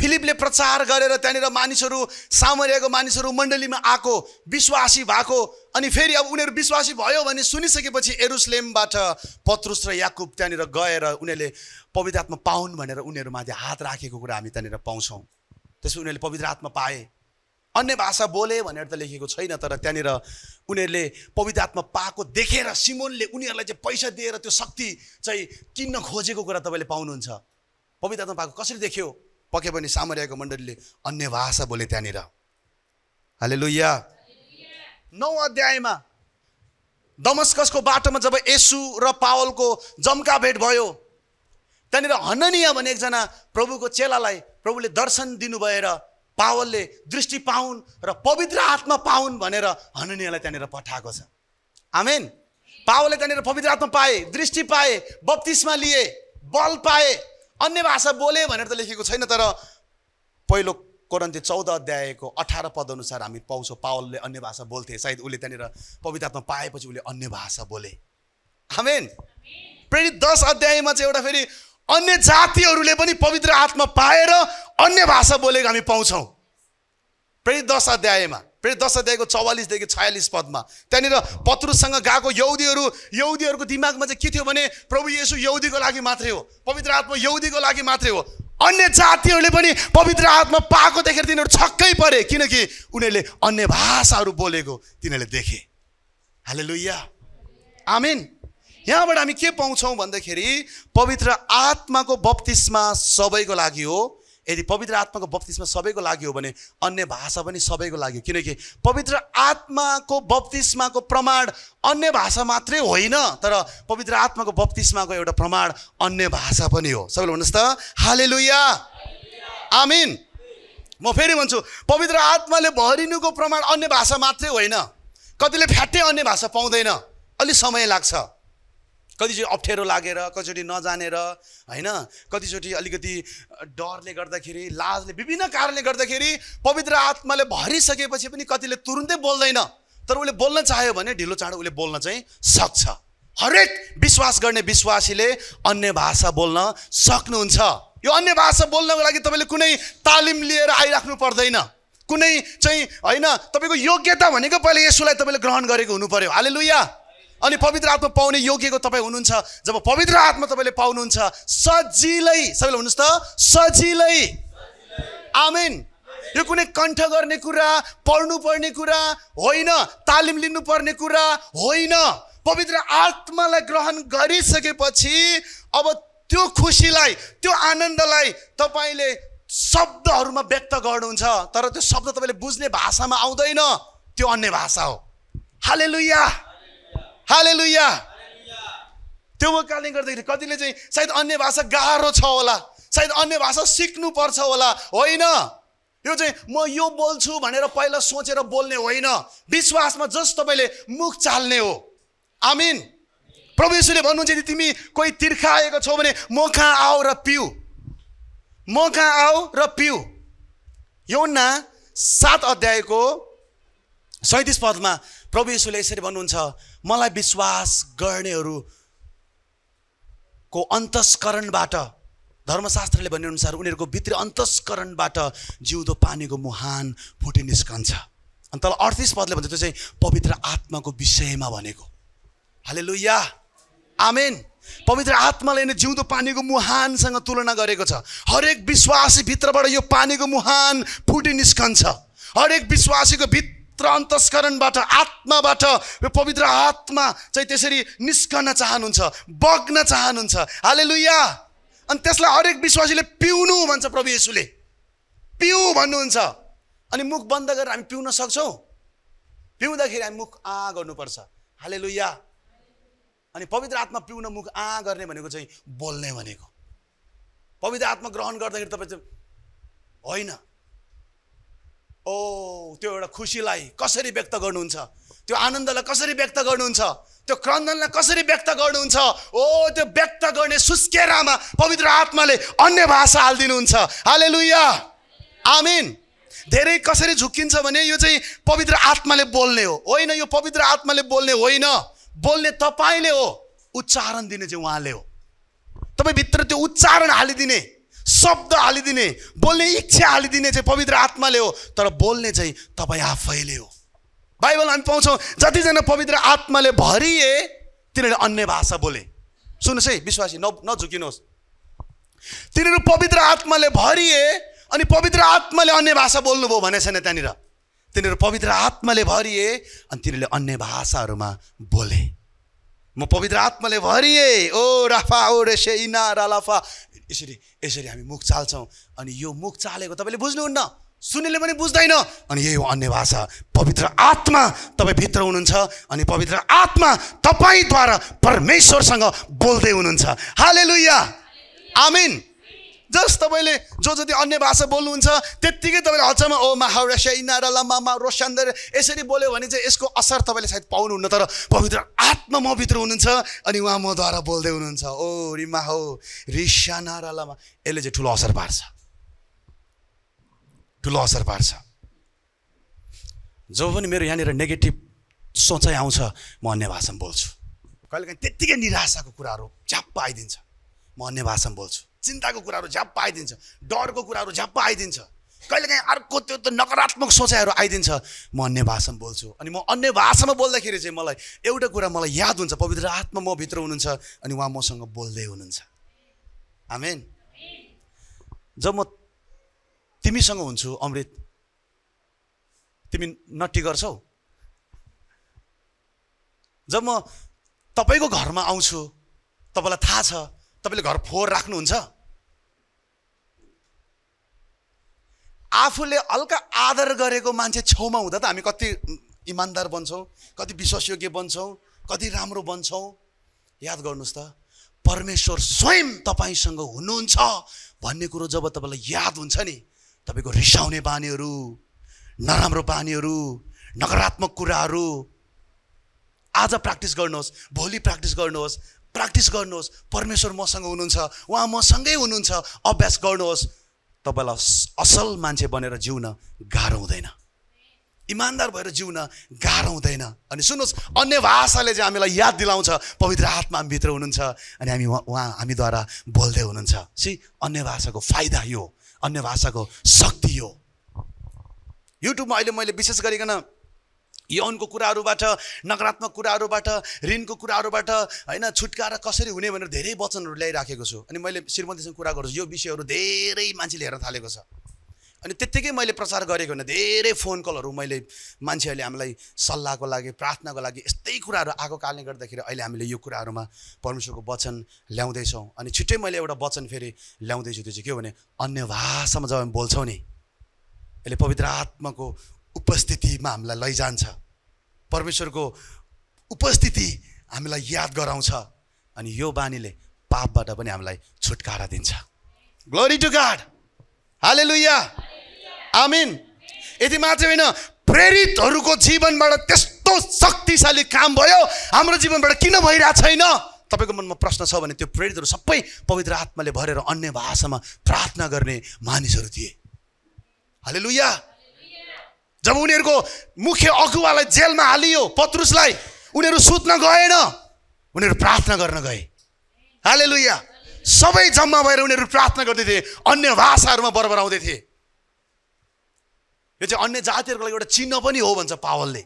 फिलिपले प्रचार गरेर त्यहाँनिर मानिसहरू सामरियाको मानिसहरू मण्डलीमा आएको विश्वासी भएको अनि फेरि अब उनीहरू विश्वासी भयो भने सुनिसकेपछि एरुसलेमबाट पत्रुस र याकुब त्यहाँनिर गएर उनीहरूले पवित्र आत्मा पाउन् भनेर उनीहरूमाथि हात राखेको कुरा हामी त्यहाँनिर पाउँछौँ त्यसपछि उनीहरूले पवित्र आत्मा पाए अन्य भाषा बोले भनेर त लेखेको छैन तर त्यहाँनिर उनीहरूले पवित्र आत्मा पाएको देखेर सिमोनले उनीहरूलाई चाहिँ पैसा दिएर त्यो शक्ति चाहिँ किन्न खोजेको कुरा तपाईँले पाउनुहुन्छ पवित्र आत्मा पाएको कसरी देख्यो पके पनि सामरियाको मण्डलीले अन्य भाषा बोले त्यहाँनिर हाले लुया नौ अध्यायमा दमस्कसको बाटोमा जब यसु र पावलको जम्का भेट भयो त्यहाँनिर हननिया भने एकजना प्रभुको चेलालाई प्रभुले दर्शन दिनुभएर पावलले दृष्टि पाउन् र पवित्र आत्मा पाउन् भनेर हननियालाई त्यहाँनिर पठाएको छ आमेन पावलले त्यहाँनिर पवित्र आत्मा पाए दृष्टि पाए बत्तिसमा लिए बल पाए अन्य भाषा बोले भनेर त लेखेको छैन तर पहिलो कोरन्ते चौध अध्यायको अठार पदअनुसार हामी पाउँछौँ पावलले अन्य भाषा बोल्थे सायद उसले त्यहाँनिर पवितात्मा पाएपछि उसले अन्य भाषा बोले आमेन प्रेरित दस अध्यायमा चाहिँ एउटा फेरि अन्य जातिहरूले पनि पवित्र आत्मा पाएर अन्य भाषा बोलेको हामी पाउँछौँ प्रेरित दस अध्यायमा फेरि दस अध्यायको चौवालिसदेखि छयालिस पदमा त्यहाँनिर पत्रुसँग गएको यौदीहरू यौदीहरूको दिमागमा चाहिँ के थियो भने प्रभु येसु यौदीको लागि मात्रै हो पवित्र आत्मा यौदीको लागि मात्रै हो अन्य जातिहरूले पनि पवित्र आत्मा पाएको देखेर तिनीहरू छक्कै परे किनकि उनीहरूले अन्य भाषाहरू बोलेको तिनीहरूले देखे हाले लुइया आमेन यहाँबाट हामी के पाउँछौँ भन्दाखेरि पवित्र आत्माको बप्तिस्मा सबैको लागि हो यदि पवित्र आत्माको बप्तिसमा सबैको लागि हो भने अन्य भाषा पनि सबैको लागि हो किनकि पवित्र आत्माको बप्तिस्माको प्रमाण अन्य भाषा मात्रै होइन तर पवित्र आत्माको बप्तिस्माको एउटा प्रमाण अन्य भाषा पनि हो सबैले भन्नुहोस् त हाले लुया आमिन म फेरि भन्छु पवित्र आत्माले भरिनुको प्रमाण अन्य भाषा मात्रै होइन कतिले फ्याट्टै अन्य भाषा पाउँदैन अलिक समय लाग्छ कतिचोटि अप्ठ्यारो लागेर कतिचोटि नजानेर होइन कतिचोटि अलिकति डरले गर्दाखेरि लाजले विभिन्न कारणले गर्दाखेरि पवित्र आत्माले भरिसकेपछि पनि कतिले तुरुन्तै बोल्दैन तर उसले बोल्न चाह्यो भने ढिलो चाँडो उसले बोल्न चाहिँ सक्छ हरेक विश्वास गर्ने विश्वासीले अन्य भाषा बोल्न सक्नुहुन्छ यो अन्य भाषा बोल्नको लागि तपाईँले कुनै तालिम लिएर आइराख्नु पर्दैन कुनै चाहिँ होइन तपाईँको योग्यता भनेको पहिला यसोलाई तपाईँले ग्रहण गरेको हुनु पऱ्यो हाले लुया अनि पवित्र आत्मा पाउने योग्यको तपाईँ हुनुहुन्छ जब पवित्र आत्मा तपाईँले पाउनुहुन्छ सजिलै सबैले भन्नुहोस् त सजिलै आमेन यो कुनै कण्ठ गर्ने कुरा पढ्नु पर्ने कुरा होइन तालिम लिनुपर्ने कुरा होइन पवित्र आत्मालाई ग्रहण गरिसकेपछि अब त्यो खुसीलाई त्यो आनन्दलाई तपाईँले शब्दहरूमा व्यक्त गर्नुहुन्छ तर त्यो शब्द तपाईँले बुझ्ने भाषामा आउँदैन त्यो अन्य भाषा हो हालेलुया हाले लुया त्यो कारणले गर्दाखेरि कतिले चाहिँ सायद अन्य भाषा गाह्रो छ होला सायद अन्य भाषा सिक्नुपर्छ होला होइन यो चाहिँ म यो बोल्छु भनेर पहिला सोचेर बोल्ने होइन विश्वासमा जस्ट तपाईँले मुख चाल्ने हो आमिन प्रभु यसुले भन्नुहुन्छ यदि तिमी कोही तिर्खा आएको छौ भने म कहाँ आऊ र पिउ म कहाँ आऊ र पिउ यौना सात अध्यायको सैतिस पदमा प्रभु यसरी भन्नुहुन्छ मलाई विश्वास गर्नेहरूको अन्तस्करणबाट धर्मशास्त्रले भनेअनुसार उनीहरूको भित्री अन्तस्करणबाट जिउँदो पानीको मुहान फुटि निस्कन्छ अनि तल अडतिस पदले भन्छ त्यो चाहिँ पवित्र आत्माको विषयमा भनेको हाले लुया आमेन पवित्र आत्माले नै जिउँदो पानीको मुहानसँग तुलना गरेको छ हरेक विश्वासी भित्रबाट यो पानीको मुहान फुटि निस्कन्छ हरेक विश्वासीको भित्र पवित्र अन्तस्करणबाट आत्माबाट पवित्र आत्मा चाहिँ त्यसरी निस्कन चाहनुहुन्छ बग्न चाहनुहुन्छ हाले लुया अनि त्यसलाई हरेक विश्वासीले पिउनु भन्छ प्रभु येसुले पिउ भन्नुहुन्छ अनि मुख बन्द गरेर हामी पिउन सक्छौँ पिउँदाखेरि हामी मुख आ गर्नुपर्छ हाले लुया अनि पवित्र आत्मा पिउन मुख आ गर्ने भनेको चाहिँ बोल्ने भनेको पवित्र आत्मा ग्रहण गर्दाखेरि तपाईँ चाहिँ होइन ओ त्यो एउटा खुसीलाई कसरी व्यक्त गर्नुहुन्छ त्यो आनन्दलाई कसरी व्यक्त गर्नुहुन्छ त्यो क्रन्दनलाई कसरी व्यक्त गर्नुहुन्छ ओ त्यो व्यक्त गर्ने सुस्केरामा पवित्र आत्माले अन्य भाषा हालिदिनुहुन्छ हाले लुया आमिन धेरै कसरी झुक्किन्छ भने यो चाहिँ पवित्र आत्माले बोल्ने हो होइन यो पवित्र आत्माले बोल्ने होइन बोल्ने तपाईँले हो उच्चारण दिने चाहिँ उहाँले हो तपाईँभित्र त्यो उच्चारण हालिदिने शब्द हालिदिने बोल्ने इच्छा हालिदिने चाहिँ पवित्र आत्माले हो तर बोल्ने चाहिँ तपाईँ आफैले हो बाइबल हामी पाउँछौँ जतिजना पवित्र आत्माले भरिए तिनीहरूले अन्य भाषा बोले सुन्नुहोस् है विश्वासी न नझुकिनुहोस् तिनीहरू पवित्र आत्माले भरिए अनि पवित्र आत्माले अन्य भाषा बोल्नुभयो भने छैन त्यहाँनिर तिनीहरू पवित्र आत्माले भरिए अनि तिनीहरूले अन्य भाषाहरूमा बोले म पवित्र आत्माले भरिए ओ राफा ओ रेसे इना रालाफा यसरी यसरी हामी मुख चाल्छौँ अनि यो मुख चालेको तपाईँले बुझ्नुहुन्न सुनेले पनि बुझ्दैन अनि यही हो अन्य भाषा पवित्र आत्मा तपाईँ भित्र हुनुहुन्छ अनि पवित्र आत्मा तपाईँद्वारा परमेश्वरसँग बोल्दै हुनुहुन्छ हाले लुया आमिन जस्ट तपाईँले जो जति अन्य भाषा बोल्नुहुन्छ त्यत्तिकै तपाईँले अचम्म ओ माहा रसिया इनारा मा रोसान्दर यसरी बोल्यो भने चाहिँ यसको असर तपाईँले सायद पाउनुहुन्न तर पवित्र आत्मा भित्र हुनुहुन्छ अनि उहाँ मद्वारा बोल्दै हुनुहुन्छ ओ रिमा हो रिसानारा लामा यसले चाहिँ ठुलो असर पार्छ ठुलो असर पार्छ जब पनि मेरो यहाँनिर नेगेटिभ सोचाइ आउँछ म अन्य भाषामा बोल्छु कहिलेकाहीँ त्यत्तिकै निराशाको कुराहरू झ्याप्प आइदिन्छ म अन्य भाषामा बोल्छु चिन्ताको कुराहरू झ्याप्प आइदिन्छ डरको कुराहरू झ्याप्प आइदिन्छ कहिलेकाहीँ अर्को त्यो त नकारात्मक सोचाइहरू आइदिन्छ म अन्य भाषामा बोल्छु अनि म अन्य भाषामा बोल्दाखेरि चाहिँ मलाई एउटा कुरा मलाई याद हुन्छ पवित्र आत्मा म भित्र हुनुहुन्छ अनि उहाँ मसँग बोल्दै हुनुहुन्छ आमेन जब म तिमीसँग हुन्छु अमृत तिमी नट्टी गर्छौ जब म तपाईँको घरमा आउँछु तपाईँलाई थाहा छ तपाईँले घर फोहोर राख्नुहुन्छ आफूले हल्का आदर गरेको मान्छे छेउमा हुँदा त हामी कति इमान्दार बन्छौँ कति विश्वासयोग्य बन्छौँ कति राम्रो बन्छौँ याद गर्नुहोस् त परमेश्वर स्वयं तपाईँसँग हुनुहुन्छ भन्ने कुरो जब तपाईँलाई याद हुन्छ नि तपाईँको रिसाउने बानीहरू नराम्रो बानीहरू नकारात्मक कुराहरू आज प्र्याक्टिस गर्नुहोस् भोलि प्र्याक्टिस गर्नुहोस् प्र्याक्टिस गर्नुहोस् परमेश्वर मसँग हुनुहुन्छ उहाँ मसँगै हुनुहुन्छ अभ्यास गर्नुहोस् तपाईँलाई असल मान्छे बनेर जिउन गाह्रो हुँदैन इमान्दार भएर जिउन गाह्रो हुँदैन अनि सुन्नुहोस् अन्य भाषाले चाहिँ हामीलाई याद दिलाउँछ पवित्र आत्मा हामीभित्र हुनुहुन्छ अनि हामी उहाँ हामीद्वारा बोल्दै हुनुहुन्छ सि अन्य भाषाको फाइदा यो अन्य भाषाको शक्ति यो युट्युबमा अहिले मैले विशेष गरिकन यौनको कुराहरूबाट नकारात्मक कुराहरूबाट ऋणको कुराहरूबाट होइन छुटकारा कसरी हुने भनेर धेरै वचनहरू ल्याइराखेको छु अनि मैले श्रीमतीसँग कुरा गर्छु यो विषयहरू धेरै मान्छेले हेर्न थालेको छ अनि त्यत्तिकै मैले प्रचार गरेको होइन धेरै फोन कलहरू मैले मान्छेहरूले हामीलाई सल्लाहको लागि प्रार्थनाको लागि यस्तै कुराहरू आएको कारणले गर्दाखेरि अहिले हामीले यो कुराहरूमा परमेश्वरको वचन ल्याउँदैछौँ अनि छिट्टै मैले एउटा वचन फेरि ल्याउँदैछु त्यो चाहिँ के भने अन्य भाषामा जब हामी बोल्छौँ नि यसले पवित्र आत्माको उपस्थितिमा हामीलाई लैजान्छ परमेश्वरको उपस्थिति हामीलाई याद गराउँछ अनि यो बानीले पापबाट पनि हामीलाई छुटकारा दिन्छ ग्लोरी टु गाड हाले लुया आमिन यति मात्रै होइन प्रेरितहरूको जीवनबाट त्यस्तो शक्तिशाली काम भयो हाम्रो जीवनबाट किन भइरहेको छैन तपाईँको मनमा प्रश्न छ भने त्यो प्रेरितहरू सबै पवित्र आत्माले भरेर अन्य भाषामा प्रार्थना गर्ने मानिसहरू थिए हाले लुया जब उनीहरूको मुख्य अगुवालाई जेलमा हालियो पत्रुसलाई उनीहरू सुत्न गएन उनीहरू प्रार्थना गर्न गए हाले लुया सबै जम्मा भएर उनीहरू प्रार्थना गर्दै थिए अन्य भाषाहरूमा बरबराउँदै थिए यो चाहिँ अन्य जातिहरूको लागि एउटा चिन्ह पनि हो भन्छ पावलले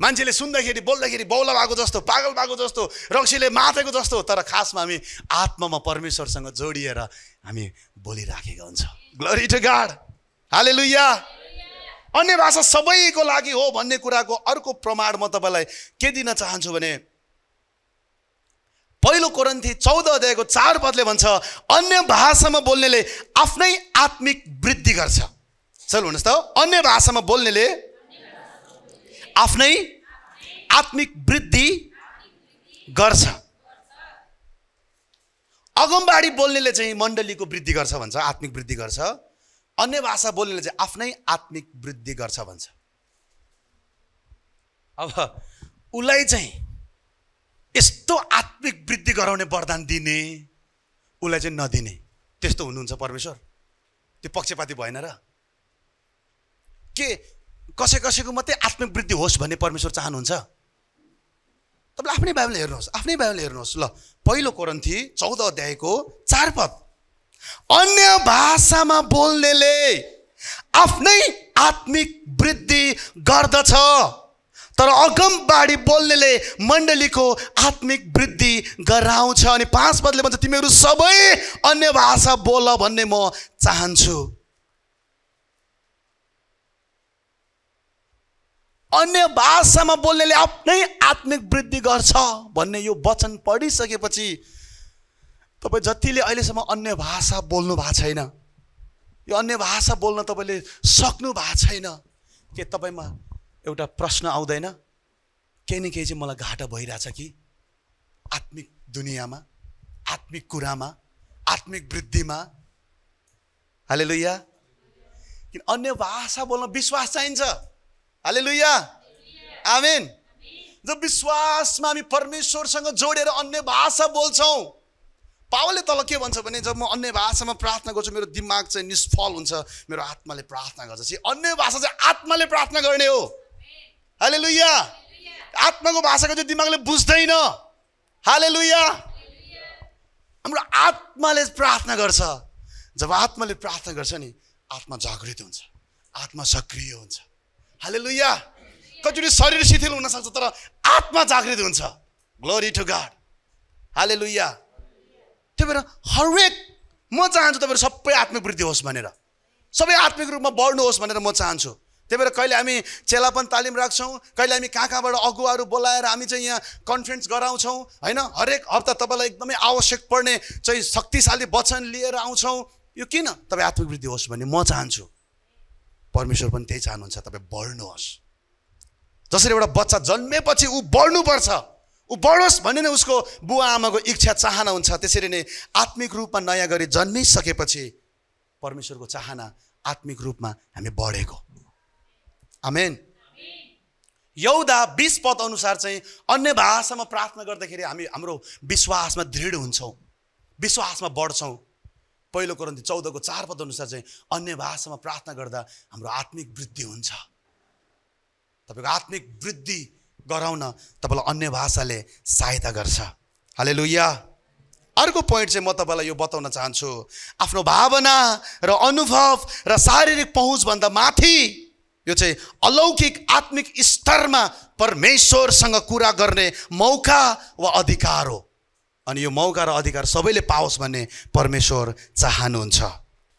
मान्छेले सुन्दाखेरि बोल्दाखेरि बौला भएको जस्तो पागल भएको जस्तो रक्सीले माथेको जस्तो तर खासमा हामी आत्मामा परमेश्वरसँग जोडिएर हामी बोलिराखेका हुन्छ ग्लोरी टु गाड हाले लुया अन्य भाषा सबैको लागि हो भन्ने कुराको अर्को प्रमाण म तपाईँलाई के दिन चाहन्छु भने पहिलो कोरन्थी चौध अध्यायको चार पदले भन्छ अन्य भाषामा बोल्नेले आफ्नै आत्मिक वृद्धि गर्छ चल भन्नुहोस् त अन्य भाषामा बोल्नेले आफ्नै आत्मिक वृद्धि गर्छ अगमबाडी बोल्नेले चाहिँ मण्डलीको वृद्धि गर्छ भन्छ आत्मिक वृद्धि गर्छ अन्य भाषा बोल्नेले चाहिँ आफ्नै आत्मिक वृद्धि गर्छ भन्छ अब उसलाई चाहिँ यस्तो आत्मिक वृद्धि गराउने वरदान दिने उसलाई चाहिँ नदिने त्यस्तो हुनुहुन्छ परमेश्वर त्यो पक्षपाती भएन र के कसै कसैको मात्रै आत्मिक वृद्धि होस् भन्ने परमेश्वर चाहनुहुन्छ तपाईँले आफ्नै बाइबल हेर्नुहोस् आफ्नै बाइबल हेर्नुहोस् ल पहिलो कोरन्थी चौध अध्यायको चार पद अन्य भाषामा बोल्नेले आफ्नै आत्मिक वृद्धि गर्दछ तर अगमबाडी बोल्नेले मण्डलीको आत्मिक वृद्धि गराउँछ अनि पाँच पदले भन्छ तिमीहरू सबै अन्य भाषा बोल भन्ने म चाहन्छु अन्य भाषामा बोल्नेले आफ्नै आत्मिक वृद्धि गर्छ भन्ने यो वचन पढिसकेपछि तपाईँ जतिले अहिलेसम्म अन्य भाषा बोल्नु भएको छैन यो अन्य भाषा बोल्न तपाईँले सक्नु भएको छैन के तपाईँमा एउटा प्रश्न आउँदैन केही न केही चाहिँ मलाई घाटा भइरहेछ कि आत्मिक दुनियाँमा आत्मिक कुरामा आत्मिक वृद्धिमा हाले लुया किन अन्य भाषा बोल्न विश्वास चाहिन्छ हाले लुया आमेन जब विश्वासमा हामी परमेश्वरसँग जोडेर अन्य भाषा बोल्छौँ पावलले तल के भन्छ भने जब म अन्य भाषामा प्रार्थना गर्छु मेरो दिमाग चाहिँ निष्फल हुन्छ मेरो आत्माले प्रार्थना गर्छ अन्य भाषा चाहिँ आत्माले प्रार्थना गर्ने हो हाले लुइया आत्माको भाषाको चाहिँ दिमागले बुझ्दैन हाले लुइया हाम्रो आत्माले प्रार्थना गर्छ जब आत्माले प्रार्थना गर्छ नि आत्मा जागृत हुन्छ आत्मा सक्रिय हुन्छ हाले लुइया कतिचोटि शरीर शिथिल हुनसक्छ तर आत्मा जागृत हुन्छ ग्लोरी टु गाड हाले लुया त्यही भएर हरेक म चाहन्छु तपाईँहरू सबै आत्मिक वृद्धि होस् भनेर सबै आत्मिक रूपमा बढ्नुहोस् भनेर म चाहन्छु त्यही भएर कहिले हामी चेलापन तालिम राख्छौँ कहिले हामी कहाँ कहाँबाट अगुवाहरू बोलाएर हामी चाहिँ यहाँ कन्फ्रेन्स गराउँछौँ होइन हरेक हप्ता तपाईँलाई एकदमै आवश्यक पर्ने चाहिँ शक्तिशाली वचन लिएर आउँछौँ यो किन तपाईँ आत्मिक वृद्धि होस् भन्ने म चाहन्छु परमेश्वर पनि त्यही चाहनुहुन्छ तपाईँ बढ्नुहोस् जसरी एउटा बच्चा जन्मेपछि ऊ बढ्नुपर्छ ऊ बढोस् भन्ने नै उसको बुवा आमाको इच्छा चाहना हुन्छ त्यसरी नै आत्मिक रूपमा नयाँ गरी जन्मिसकेपछि परमेश्वरको चाहना आत्मिक रूपमा हामी बढेको आमेन यौदा बिस पद अनुसार चाहिँ अन्य भाषामा प्रार्थना गर्दाखेरि हामी हाम्रो विश्वासमा दृढ हुन्छौँ विश्वासमा बढ्छौँ पहिलो कुरो चौधको चार पद अनुसार चाहिँ अन्य भाषामा प्रार्थना गर्दा हाम्रो आत्मिक वृद्धि हुन्छ तपाईँको आत्मिक वृद्धि गराउन तपाईँलाई अन्य भाषाले सहायता गर्छ हाले लुया अर्को पोइन्ट चाहिँ म तपाईँलाई यो बताउन चाहन्छु आफ्नो भावना र अनुभव र शारीरिक पहुँचभन्दा माथि यो चाहिँ अलौकिक आत्मिक स्तरमा परमेश्वरसँग कुरा गर्ने मौका वा अधिकार हो अनि यो मौका र अधिकार सबैले पाओस् भन्ने परमेश्वर चाहनुहुन्छ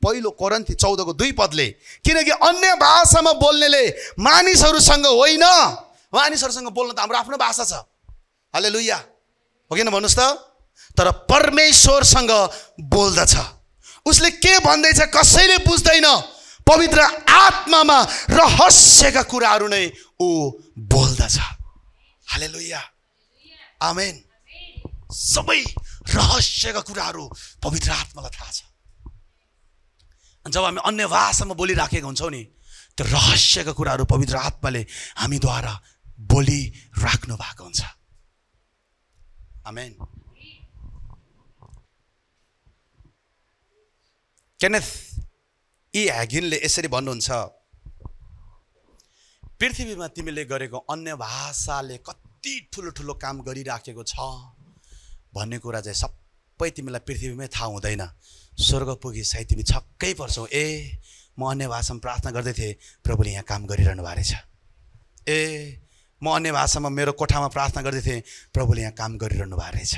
पहिलो कोरन्ती चौधको दुई पदले किनकि अन्य भाषामा बोल्नेले मानिसहरूसँग होइन मानिसहरूसँग बोल्न त हाम्रो आफ्नो भाषा छ हाले लुइया हो किन भन्नुहोस् त तर परमेश्वरसँग बोल्दछ उसले के भन्दैछ कसैले बुझ्दैन पवित्र आत्मामा रहस्यका कुराहरू नै ऊ बोल्दछ हाले लुइया आमेन सबै रहस्यका कुराहरू पवित्र आत्मालाई थाहा छ जब हामी अन्य भाषामा बोलिराखेका हुन्छौँ नि त्यो रहस्यका कुराहरू पवित्र आत्माले हामीद्वारा बोली राख्नु भएको हुन्छ आमेन केनेथ यी ह्यागिनले यसरी भन्नुहुन्छ पृथ्वीमा तिमीले गरेको अन्य भाषाले कति ठुलो ठुलो काम गरिराखेको छ भन्ने कुरा चाहिँ सबै तिमीलाई पृथ्वीमै थाहा हुँदैन स्वर्ग पुगे सायद तिमी छक्कै पर्छौ ए म अन्य भाषामा प्रार्थना गर्दै थिएँ प्रभुले यहाँ काम गरिरहनु भएको रहेछ ए म अन्य भाषामा मेरो कोठामा प्रार्थना गर्दै थिएँ प्रभुले यहाँ काम गरिरहनु भएको रहेछ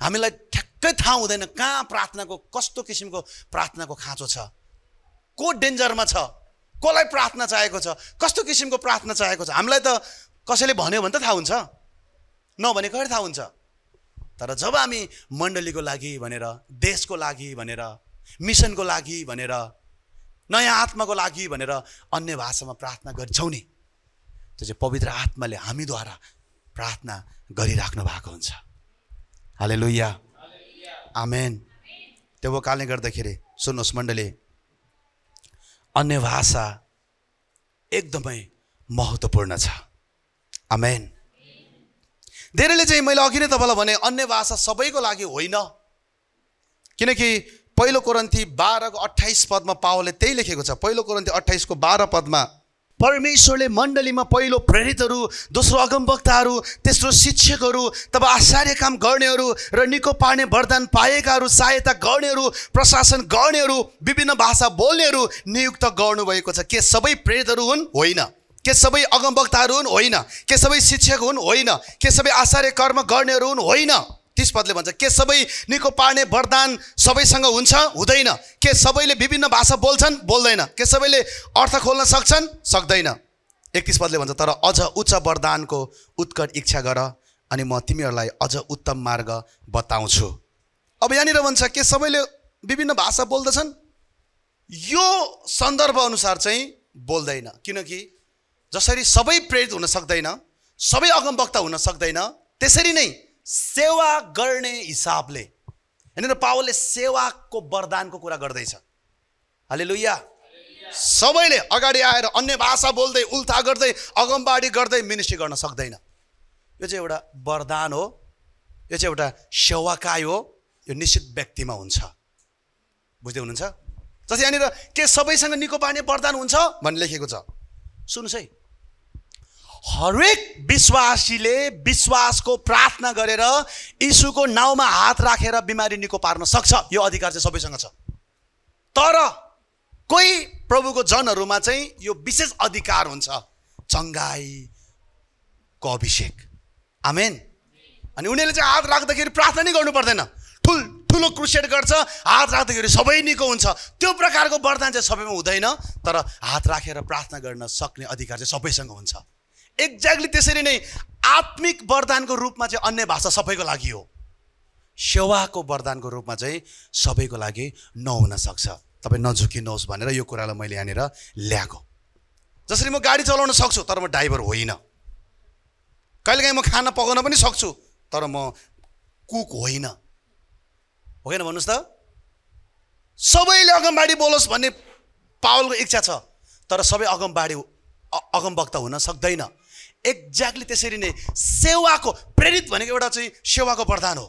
हामीलाई ठ्याक्कै थाहा हुँदैन कहाँ प्रार्थनाको कस्तो किसिमको प्रार्थनाको खाँचो छ को डेन्जरमा छ कसलाई प्रार्थना चाहेको छ कस्तो किसिमको प्रार्थना चाहेको छ हामीलाई त कसैले भन्यो भने त थाहा हुन्छ नभने कहिले थाहा हुन्छ तर जब हामी मण्डलीको लागि भनेर देशको लागि भनेर मिसनको लागि भनेर नयाँ आत्माको लागि भनेर अन्य भाषामा प्रार्थना गर्छौँ नि त्यो चाहिँ पवित्र आत्माले हामीद्वारा प्रार्थना गरिराख्नु भएको हुन्छ हाले लोहिया आमेन त्यो भएको कारणले गर्दाखेरि सुन्नुहोस् मण्डली अन्य भाषा एकदमै महत्त्वपूर्ण छ आमेन धेरैले चाहिँ मैले अघि नै तपाईँलाई भने अन्य भाषा सबैको लागि होइन किनकि पहिलो कोरन्ती बाह्रको अट्ठाइस पदमा पावलले त्यही लेखेको छ पहिलो कोरन्ती अट्ठाइसको बाह्र पदमा परमेश्वरले मण्डलीमा पहिलो प्रेरितहरू दोस्रो अगमवक्ताहरू तेस्रो शिक्षकहरू तब आश्चर्य काम गर्नेहरू र निको पार्ने वरदान पाएकाहरू सहायता गर्नेहरू प्रशासन गर्नेहरू विभिन्न भाषा बोल्नेहरू नियुक्त गर्नुभएको छ के सबै प्रेरितहरू हुन् होइन के सबै अगमवक्ताहरू हुन् होइन के सबै शिक्षक हुन् होइन के सबै आशार्य कर्म गर्नेहरू हुन् होइन तिस पदले भन्छ के सबै निको पार्ने वरदान सबैसँग हुन्छ हुँदैन के सबैले विभिन्न भाषा बोल्छन् बोल्दैन के सबैले अर्थ खोल्न सक्छन् सक्दैन एकतिस पदले भन्छ तर अझ उच्च वरदानको उत्कट इच्छा गर अनि म तिमीहरूलाई अझ उत्तम मार्ग बताउँछु अब यहाँनिर भन्छ के सबैले विभिन्न भाषा बोल्दछन् यो सन्दर्भ अनुसार चाहिँ बोल्दैन किनकि जसरी सबै प्रेरित हुन सक्दैन सबै अगमवक्ता हुन सक्दैन त्यसरी नै सेवा गर्ने हिसाबले यहाँनिर पावलले सेवाको वरदानको कुरा गर्दैछ हाले लुया सबैले अगाडि आएर अन्य भाषा बोल्दै उल्था गर्दै अगमबाडी गर्दै मिनिस्ट्री गर्न सक्दैन यो चाहिँ एउटा वरदान हो यो चाहिँ एउटा सेवाकाय हो यो निश्चित व्यक्तिमा हुन्छ बुझ्दै हुनुहुन्छ जस्तै यहाँनिर के सबैसँग निको पार्ने वरदान हुन्छ भन्ने लेखेको छ सुन्नुहोस् है हरेक विश्वासीले विश्वासको प्रार्थना गरेर यीशुको नाउँमा हात राखेर बिमारी निको पार्न सक्छ यो अधिकार चाहिँ सबैसँग छ तर कोही प्रभुको जनहरूमा चाहिँ यो विशेष अधिकार हुन्छ चङ्गाईको अभिषेक आमेन अनि उनीहरूले चाहिँ हात राख्दाखेरि प्रार्थना नै गर्नु पर्दैन ठुल ठुलो क्रुसेट गर्छ हात राख्दाखेरि सबै निको हुन्छ त्यो प्रकारको वरदान चाहिँ सबैमा हुँदैन तर हात राखेर प्रार्थना गर्न सक्ने अधिकार चाहिँ सबैसँग हुन्छ एक्ज्याक्टली त्यसरी नै आत्मिक वरदानको रूपमा चाहिँ अन्य भाषा सबैको लागि हो सेवाको वरदानको रूपमा चाहिँ सबैको लागि नहुन सक्छ तपाईँ नझुकिनुहोस् भनेर यो कुरालाई मैले यहाँनिर ल्याएको जसरी म गाडी चलाउन सक्छु तर म ड्राइभर होइन कहिलेकाहीँ म खाना पकाउन पनि सक्छु तर म कुक होइन हो होइन भन्नुहोस् त सबैले अगमबाडी बोलोस् भन्ने पावलको इच्छा छ तर सबै अगमबाडी अगमवक्ता हुन सक्दैन एक्ज्याक्टली त्यसरी नै सेवाको प्रेरित भनेको एउटा चाहिँ सेवाको वरदान हो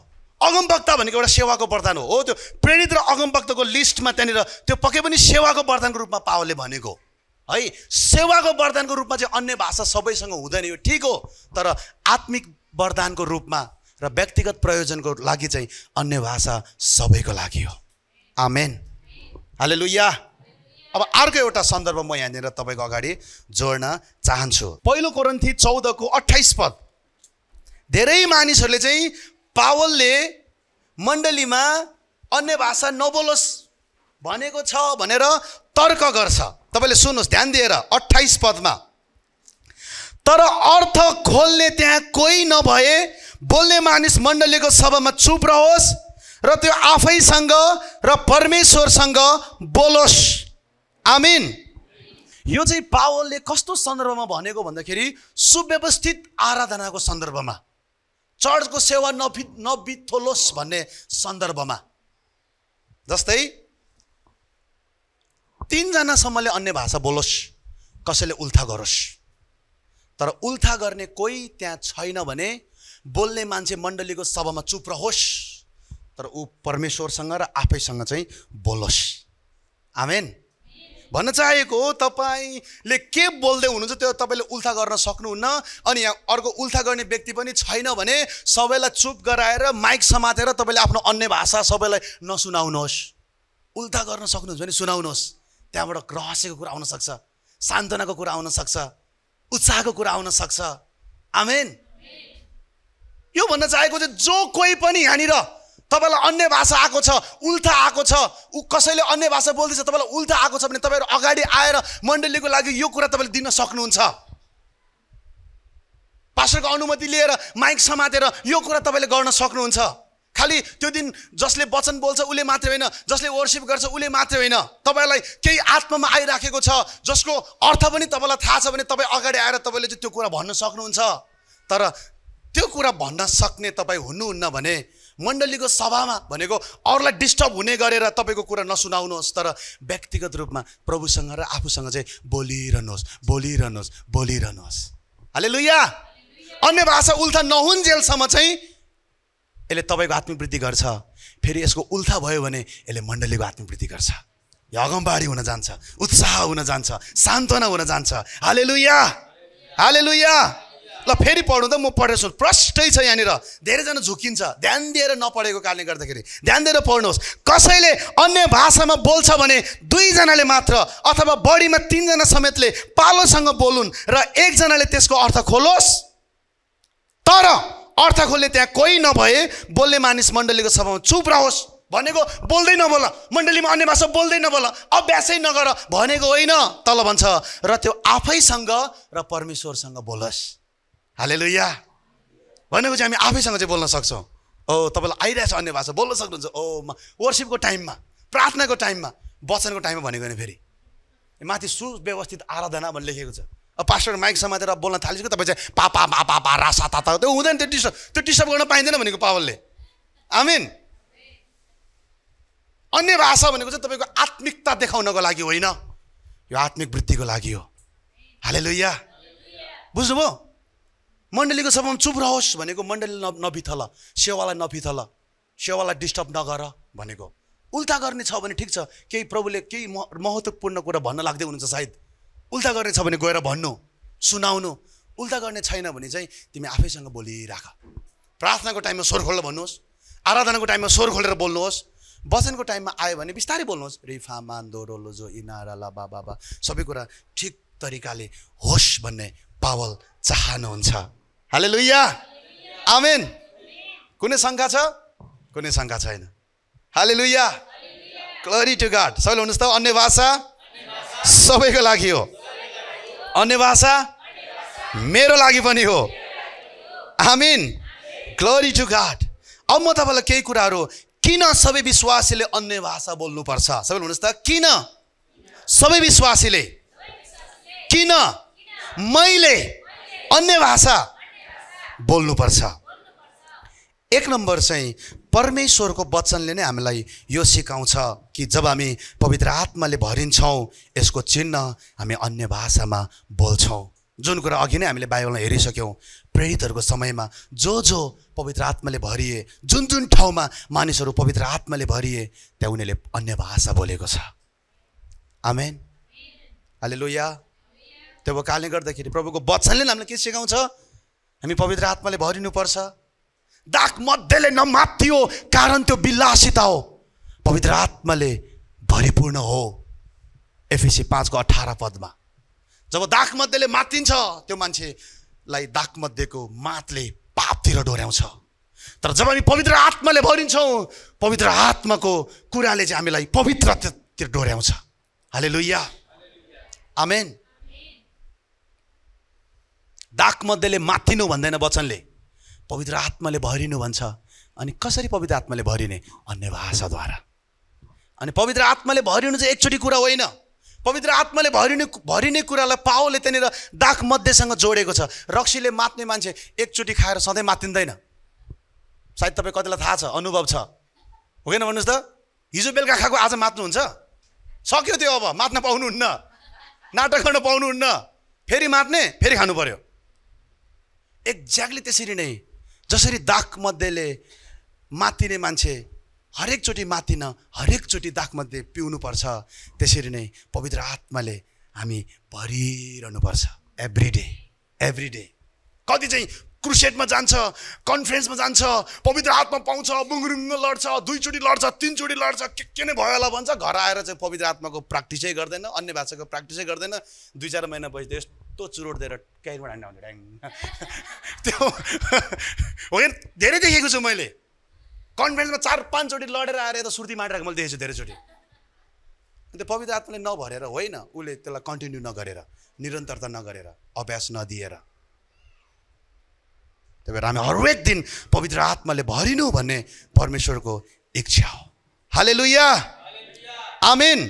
अगमभक्ता भनेको एउटा सेवाको वरदान हो त्यो प्रेरित र अगमभक्तको लिस्टमा त्यहाँनिर त्यो पक्कै पनि सेवाको वरदानको रूपमा पावलले भनेको है सेवाको वरदानको रूपमा चाहिँ अन्य भाषा सबैसँग हुँदैन यो ठिक हो तर आत्मिक वरदानको रूपमा र व्यक्तिगत प्रयोजनको लागि चाहिँ अन्य भाषा सबैको लागि हो आमेन हालेलुया अब अर्को एउटा सन्दर्भ म यहाँनिर तपाईँको अगाडि जोड्न चाहन्छु पहिलो कोरन्थी चौधको अठाइस पद धेरै मानिसहरूले चाहिँ पावलले मण्डलीमा अन्य भाषा नबोलोस् भनेको छ भनेर तर्क गर्छ तपाईँले सुन्नुहोस् ध्यान दिएर अठाइस पदमा तर अर्थ खोल्ने त्यहाँ कोही नभए बोल्ने मानिस मण्डलीको सभामा चुप रहोस् र त्यो आफैसँग र परमेश्वरसँग बोलोस् आमेन यो चाहिँ पावलले कस्तो सन्दर्भमा भनेको भन्दाखेरि सुव्यवस्थित आराधनाको सन्दर्भमा चर्चको सेवा नफि नबिथोलोस् भन्ने सन्दर्भमा जस्तै तिनजनासम्मले अन्य भाषा बोलोस् कसैले उल्था गरोस् तर उल्था गर्ने कोही त्यहाँ छैन भने बोल्ने मान्छे मण्डलीको सभामा चुप रहोस् तर ऊ परमेश्वरसँग र आफैसँग चाहिँ बोलोस् आमेन भन्न चाहेको हो तपाईँले के बोल्दै हुनुहुन्छ त्यो तपाईँले उल्था गर्न सक्नुहुन्न अनि यहाँ अर्को उल्था गर्ने व्यक्ति पनि छैन भने सबैलाई चुप गराएर माइक समातेर तपाईँले आफ्नो अन्य भाषा सबैलाई नसुनाउनुहोस् उल्था गर्न सक्नुहुन्छ भने सुनाउनुहोस् त्यहाँबाट रहस्यको कुरा आउनसक्छ सान्त्वनाको कुरा आउनसक्छ उत्साहको कुरा आउनसक्छ आमेन यो भन्न चाहेको चाहिँ जो कोही पनि यहाँनिर तपाईँलाई अन्य भाषा आएको छ उल्था आएको छ ऊ कसैले अन्य भाषा बोल्दैछ तपाईँलाई उल्था आएको छ भने तपाईँहरू अगाडि आएर मण्डलीको लागि यो कुरा तपाईँले दिन सक्नुहुन्छ पास्टरको अनुमति लिएर माइक समातेर यो कुरा तपाईँले गर्न सक्नुहुन्छ खालि त्यो दिन जसले वचन बोल्छ उसले मात्रै होइन जसले वर्सिप गर्छ उसले मात्रै होइन तपाईँलाई केही आत्मामा आइराखेको छ जसको अर्थ पनि तपाईँलाई थाहा छ भने तपाईँ अगाडि आएर तपाईँले चाहिँ त्यो कुरा भन्न सक्नुहुन्छ तर त्यो कुरा भन्न सक्ने तपाईँ हुनुहुन्न भने मण्डलीको सभामा भनेको अरूलाई डिस्टर्ब हुने गरेर तपाईँको कुरा नसुनाउनुहोस् तर व्यक्तिगत रूपमा प्रभुसँग र आफूसँग चाहिँ बोलिरहनुहोस् बोलिरहनुहोस् बोलिरहनुहोस् हाले लुया अन्य भाषा उल्था नहुन्जेलसम्म चाहिँ यसले तपाईँको आत्मवृद्धि गर्छ फेरि यसको उल्था भयो भने यसले मण्डलीको आत्मवृद्धि गर्छ यो अगमबारी हुन जान्छ उत्साह हुन जान्छ सान्त्वना हुन जान्छ हाले लुया हाले लुया ल फेरि पढौँ त म पढेछु प्रष्टै छ यहाँनिर धेरैजना झुकिन्छ ध्यान दिएर नपढेको कारणले गर्दाखेरि ध्यान दिएर पढ्नुहोस् कसैले अन्य भाषामा बोल्छ भने दुईजनाले मात्र अथवा बढीमा तिनजना समेतले पालोसँग बोलुन् र एकजनाले त्यसको अर्थ खोलोस् तर अर्थ खोल्ने त्यहाँ कोही नभए बोल्ने मानिस मण्डलीको सभामा चुप रहोस् भनेको बोल्दै नबोल मण्डलीमा अन्य भाषा बोल्दै नबोल अभ्यासै नगर भनेको होइन तल भन्छ र त्यो आफैसँग र परमेश्वरसँग बोलोस् हाले लुया भनेको चाहिँ हामी आफैसँग चाहिँ बोल्न सक्छौँ ओ तपाईँलाई आइरहेछ अन्य भाषा बोल्न सक्नुहुन्छ ओ म वर्सिपको टाइममा प्रार्थनाको टाइममा वचनको टाइममा भनेको नि फेरि माथि सुव्यवस्थित आराधना भनेर लेखेको छ अब पास्टर माइक समातेर बोल्न थालिसक्यो तपाईँ चाहिँ पापा पापा पा रासा ताता त्यो हुँदैन त्यो डिस्टर्ब त्यो डिस्टर्ब गर्न पाइँदैन भनेको पावलले आमिन अन्य भाषा भनेको चाहिँ तपाईँको आत्मिकता देखाउनको लागि होइन यो आत्मिक वृत्तिको लागि हो हाले या बुझ्नुभयो मण्डलीको सभामा चुप रहोस् भनेको मण्डली न नभिथल सेवालाई नभिथल सेवालाई डिस्टर्ब नगर भनेको उल्टा गर्ने छ भने ठिक छ केही प्रभुले केही महत्त्वपूर्ण कुरा भन्न लाग्दै हुनुहुन्छ सायद उल्टा गर्ने छ भने गएर भन्नु सुनाउनु उल्टा गर्ने छैन भने चाहिँ तिमी आफैसँग बोलिराख प्रार्थनाको टाइममा स्वर खोलेर भन्नुहोस् आराधनाको टाइममा स्वर खोलेर बोल्नुहोस् वचनको टाइममा आयो भने बिस्तारै बोल्नुहोस् रिफा मान्दो रोलोजो इनारा लाबा बाबा सबै कुरा ठिक तरिकाले होस् भन्ने पावल चाहनुहुन्छ हाले लुइया आमेन कुनै शङ्का छ कुनै शङ्का छैन हाले लुइया क्लरी टु गाड सबैले भन्नुहोस् त अन्य भाषा सबैको लागि हो अन्य भाषा मेरो लागि पनि हो आमिन क्लरी टु गाड अब म तपाईँलाई केही कुराहरू किन सबै विश्वासीले अन्य भाषा बोल्नुपर्छ सबैले भन्नुहोस् त किन सबै विश्वासीले किन मैले अन्य भाषा बोल्नुपर्छ एक नम्बर चाहिँ परमेश्वरको वचनले नै हामीलाई यो सिकाउँछ कि जब हामी पवित्र आत्माले भरिन्छौँ यसको चिन्ह हामी अन्य भाषामा बोल्छौँ जुन कुरा अघि नै हामीले बाइबलमा हेरिसक्यौँ प्रेरितहरूको समयमा जो जो पवित्र आत्माले भरिए जुन जुन ठाउँमा मानिसहरू पवित्र आत्माले भरिए त्यहाँ उनीहरूले अन्य भाषा बोलेको छ आमेन अहिले लोया त्यो कारणले गर्दाखेरि प्रभुको वचनले हामीलाई के सिकाउँछ हामी पवित्र आत्माले भरिनुपर्छ दाग मध्येले नमाप्थियो कारण त्यो विलासिता हो पवित्र आत्माले भरिपूर्ण हो एफएसी पाँचको अठार पदमा जब दाग मध्येले मातिन्छ त्यो मान्छेलाई दाग मध्येको मातले पापतिर डोर्याउँछ तर जब हामी पवित्र आत्माले भरिन्छौँ पवित्र आत्माको कुराले चाहिँ हामीलाई पवित्रतिर डोर्याउँछ हाले लुइया आमेन दाकमध्येले माथिनु भन्दैन वचनले पवित्र आत्माले भरिनु भन्छ अनि कसरी पवित्र आत्माले भरिने अन्य भाषाद्वारा अनि पवित्र आत्माले भरिनु चाहिँ एकचोटि कुरा होइन पवित्र आत्माले भरिने भरिने कुरालाई पाओले त्यहाँनिर दाग मध्येसँग जोडेको छ रक्सीले मात्ने मान्छे एकचोटि खाएर सधैँ मातिँदैन सायद तपाईँ कतिलाई थाहा छ अनुभव छ हो न भन्नुहोस् त हिजो बेलुका खाएको आज मात्नुहुन्छ सक्यो त्यो अब मात्न पाउनुहुन्न नाटक गर्न पाउनुहुन्न फेरि मात्ने फेरि खानु पऱ्यो एक्ज्याक्टली त्यसरी नै जसरी दाकमध्येले मातिने मान्छे हरेकचोटि मातिन हरेकचोटि दागमध्ये पिउनुपर्छ त्यसरी नै पवित्र आत्माले हामी भरिरहनुपर्छ एभ्री डे एभ्री डे कति चाहिँ क्रुसेटमा जान्छ कन्फरेन्समा जान्छ पवित्र आत्मा पाउँछ बुङरुङ्ग लड्छ दुईचोटि लड्छ तिनचोटि लड्छ के के नै भयो होला भन्छ घर आएर चाहिँ पवित्र आत्माको प्र्याक्टिसै गर्दैन अन्य भाषाको प्र्याक्टिसै गर्दैन दुई चार महिना भइसक्यो त्यो चुरोट दिएर क्यारीबाट हान्ने आउँथ्यो ड्याङ त्यो होइन धेरै देखेको छु मैले कन्फिडेन्समा चार पाँचचोटि लडेर आएर यता सुर्ती माटिरहेको मैले देखेको छु धेरैचोटि अन्त पवित्र आत्माले नभरेर होइन उसले त्यसलाई कन्टिन्यू नगरेर निरन्तरता नगरेर अभ्यास नदिएर त्यही भएर हामी हरेक दिन पवित्र आत्माले भरिनु भन्ने परमेश्वरको इच्छा हो हाले लुया आमेन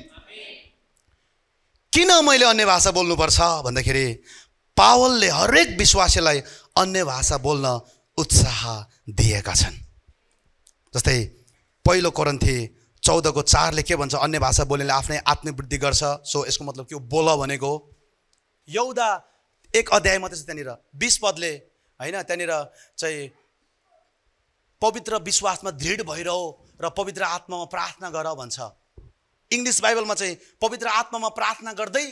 किन मैले अन्य भाषा बोल्नुपर्छ भन्दाखेरि पावलले हरेक विश्वासीलाई अन्य भाषा बोल्न उत्साह दिएका छन् जस्तै पहिलो करन्थे चौधको चारले के भन्छ अन्य भाषा बोल्नेले आफ्नै आत्मवृद्धि गर्छ सो यसको मतलब के हो बोल भनेको यौदा एक अध्याय मात्रै छ त्यहाँनिर बिस पदले होइन त्यहाँनिर चाहिँ पवित्र विश्वासमा दृढ भइरह र पवित्र आत्मामा प्रार्थना गर भन्छ इङ्ग्लिस बाइबलमा चाहिँ पवित्र आत्मामा प्रार्थना गर्दै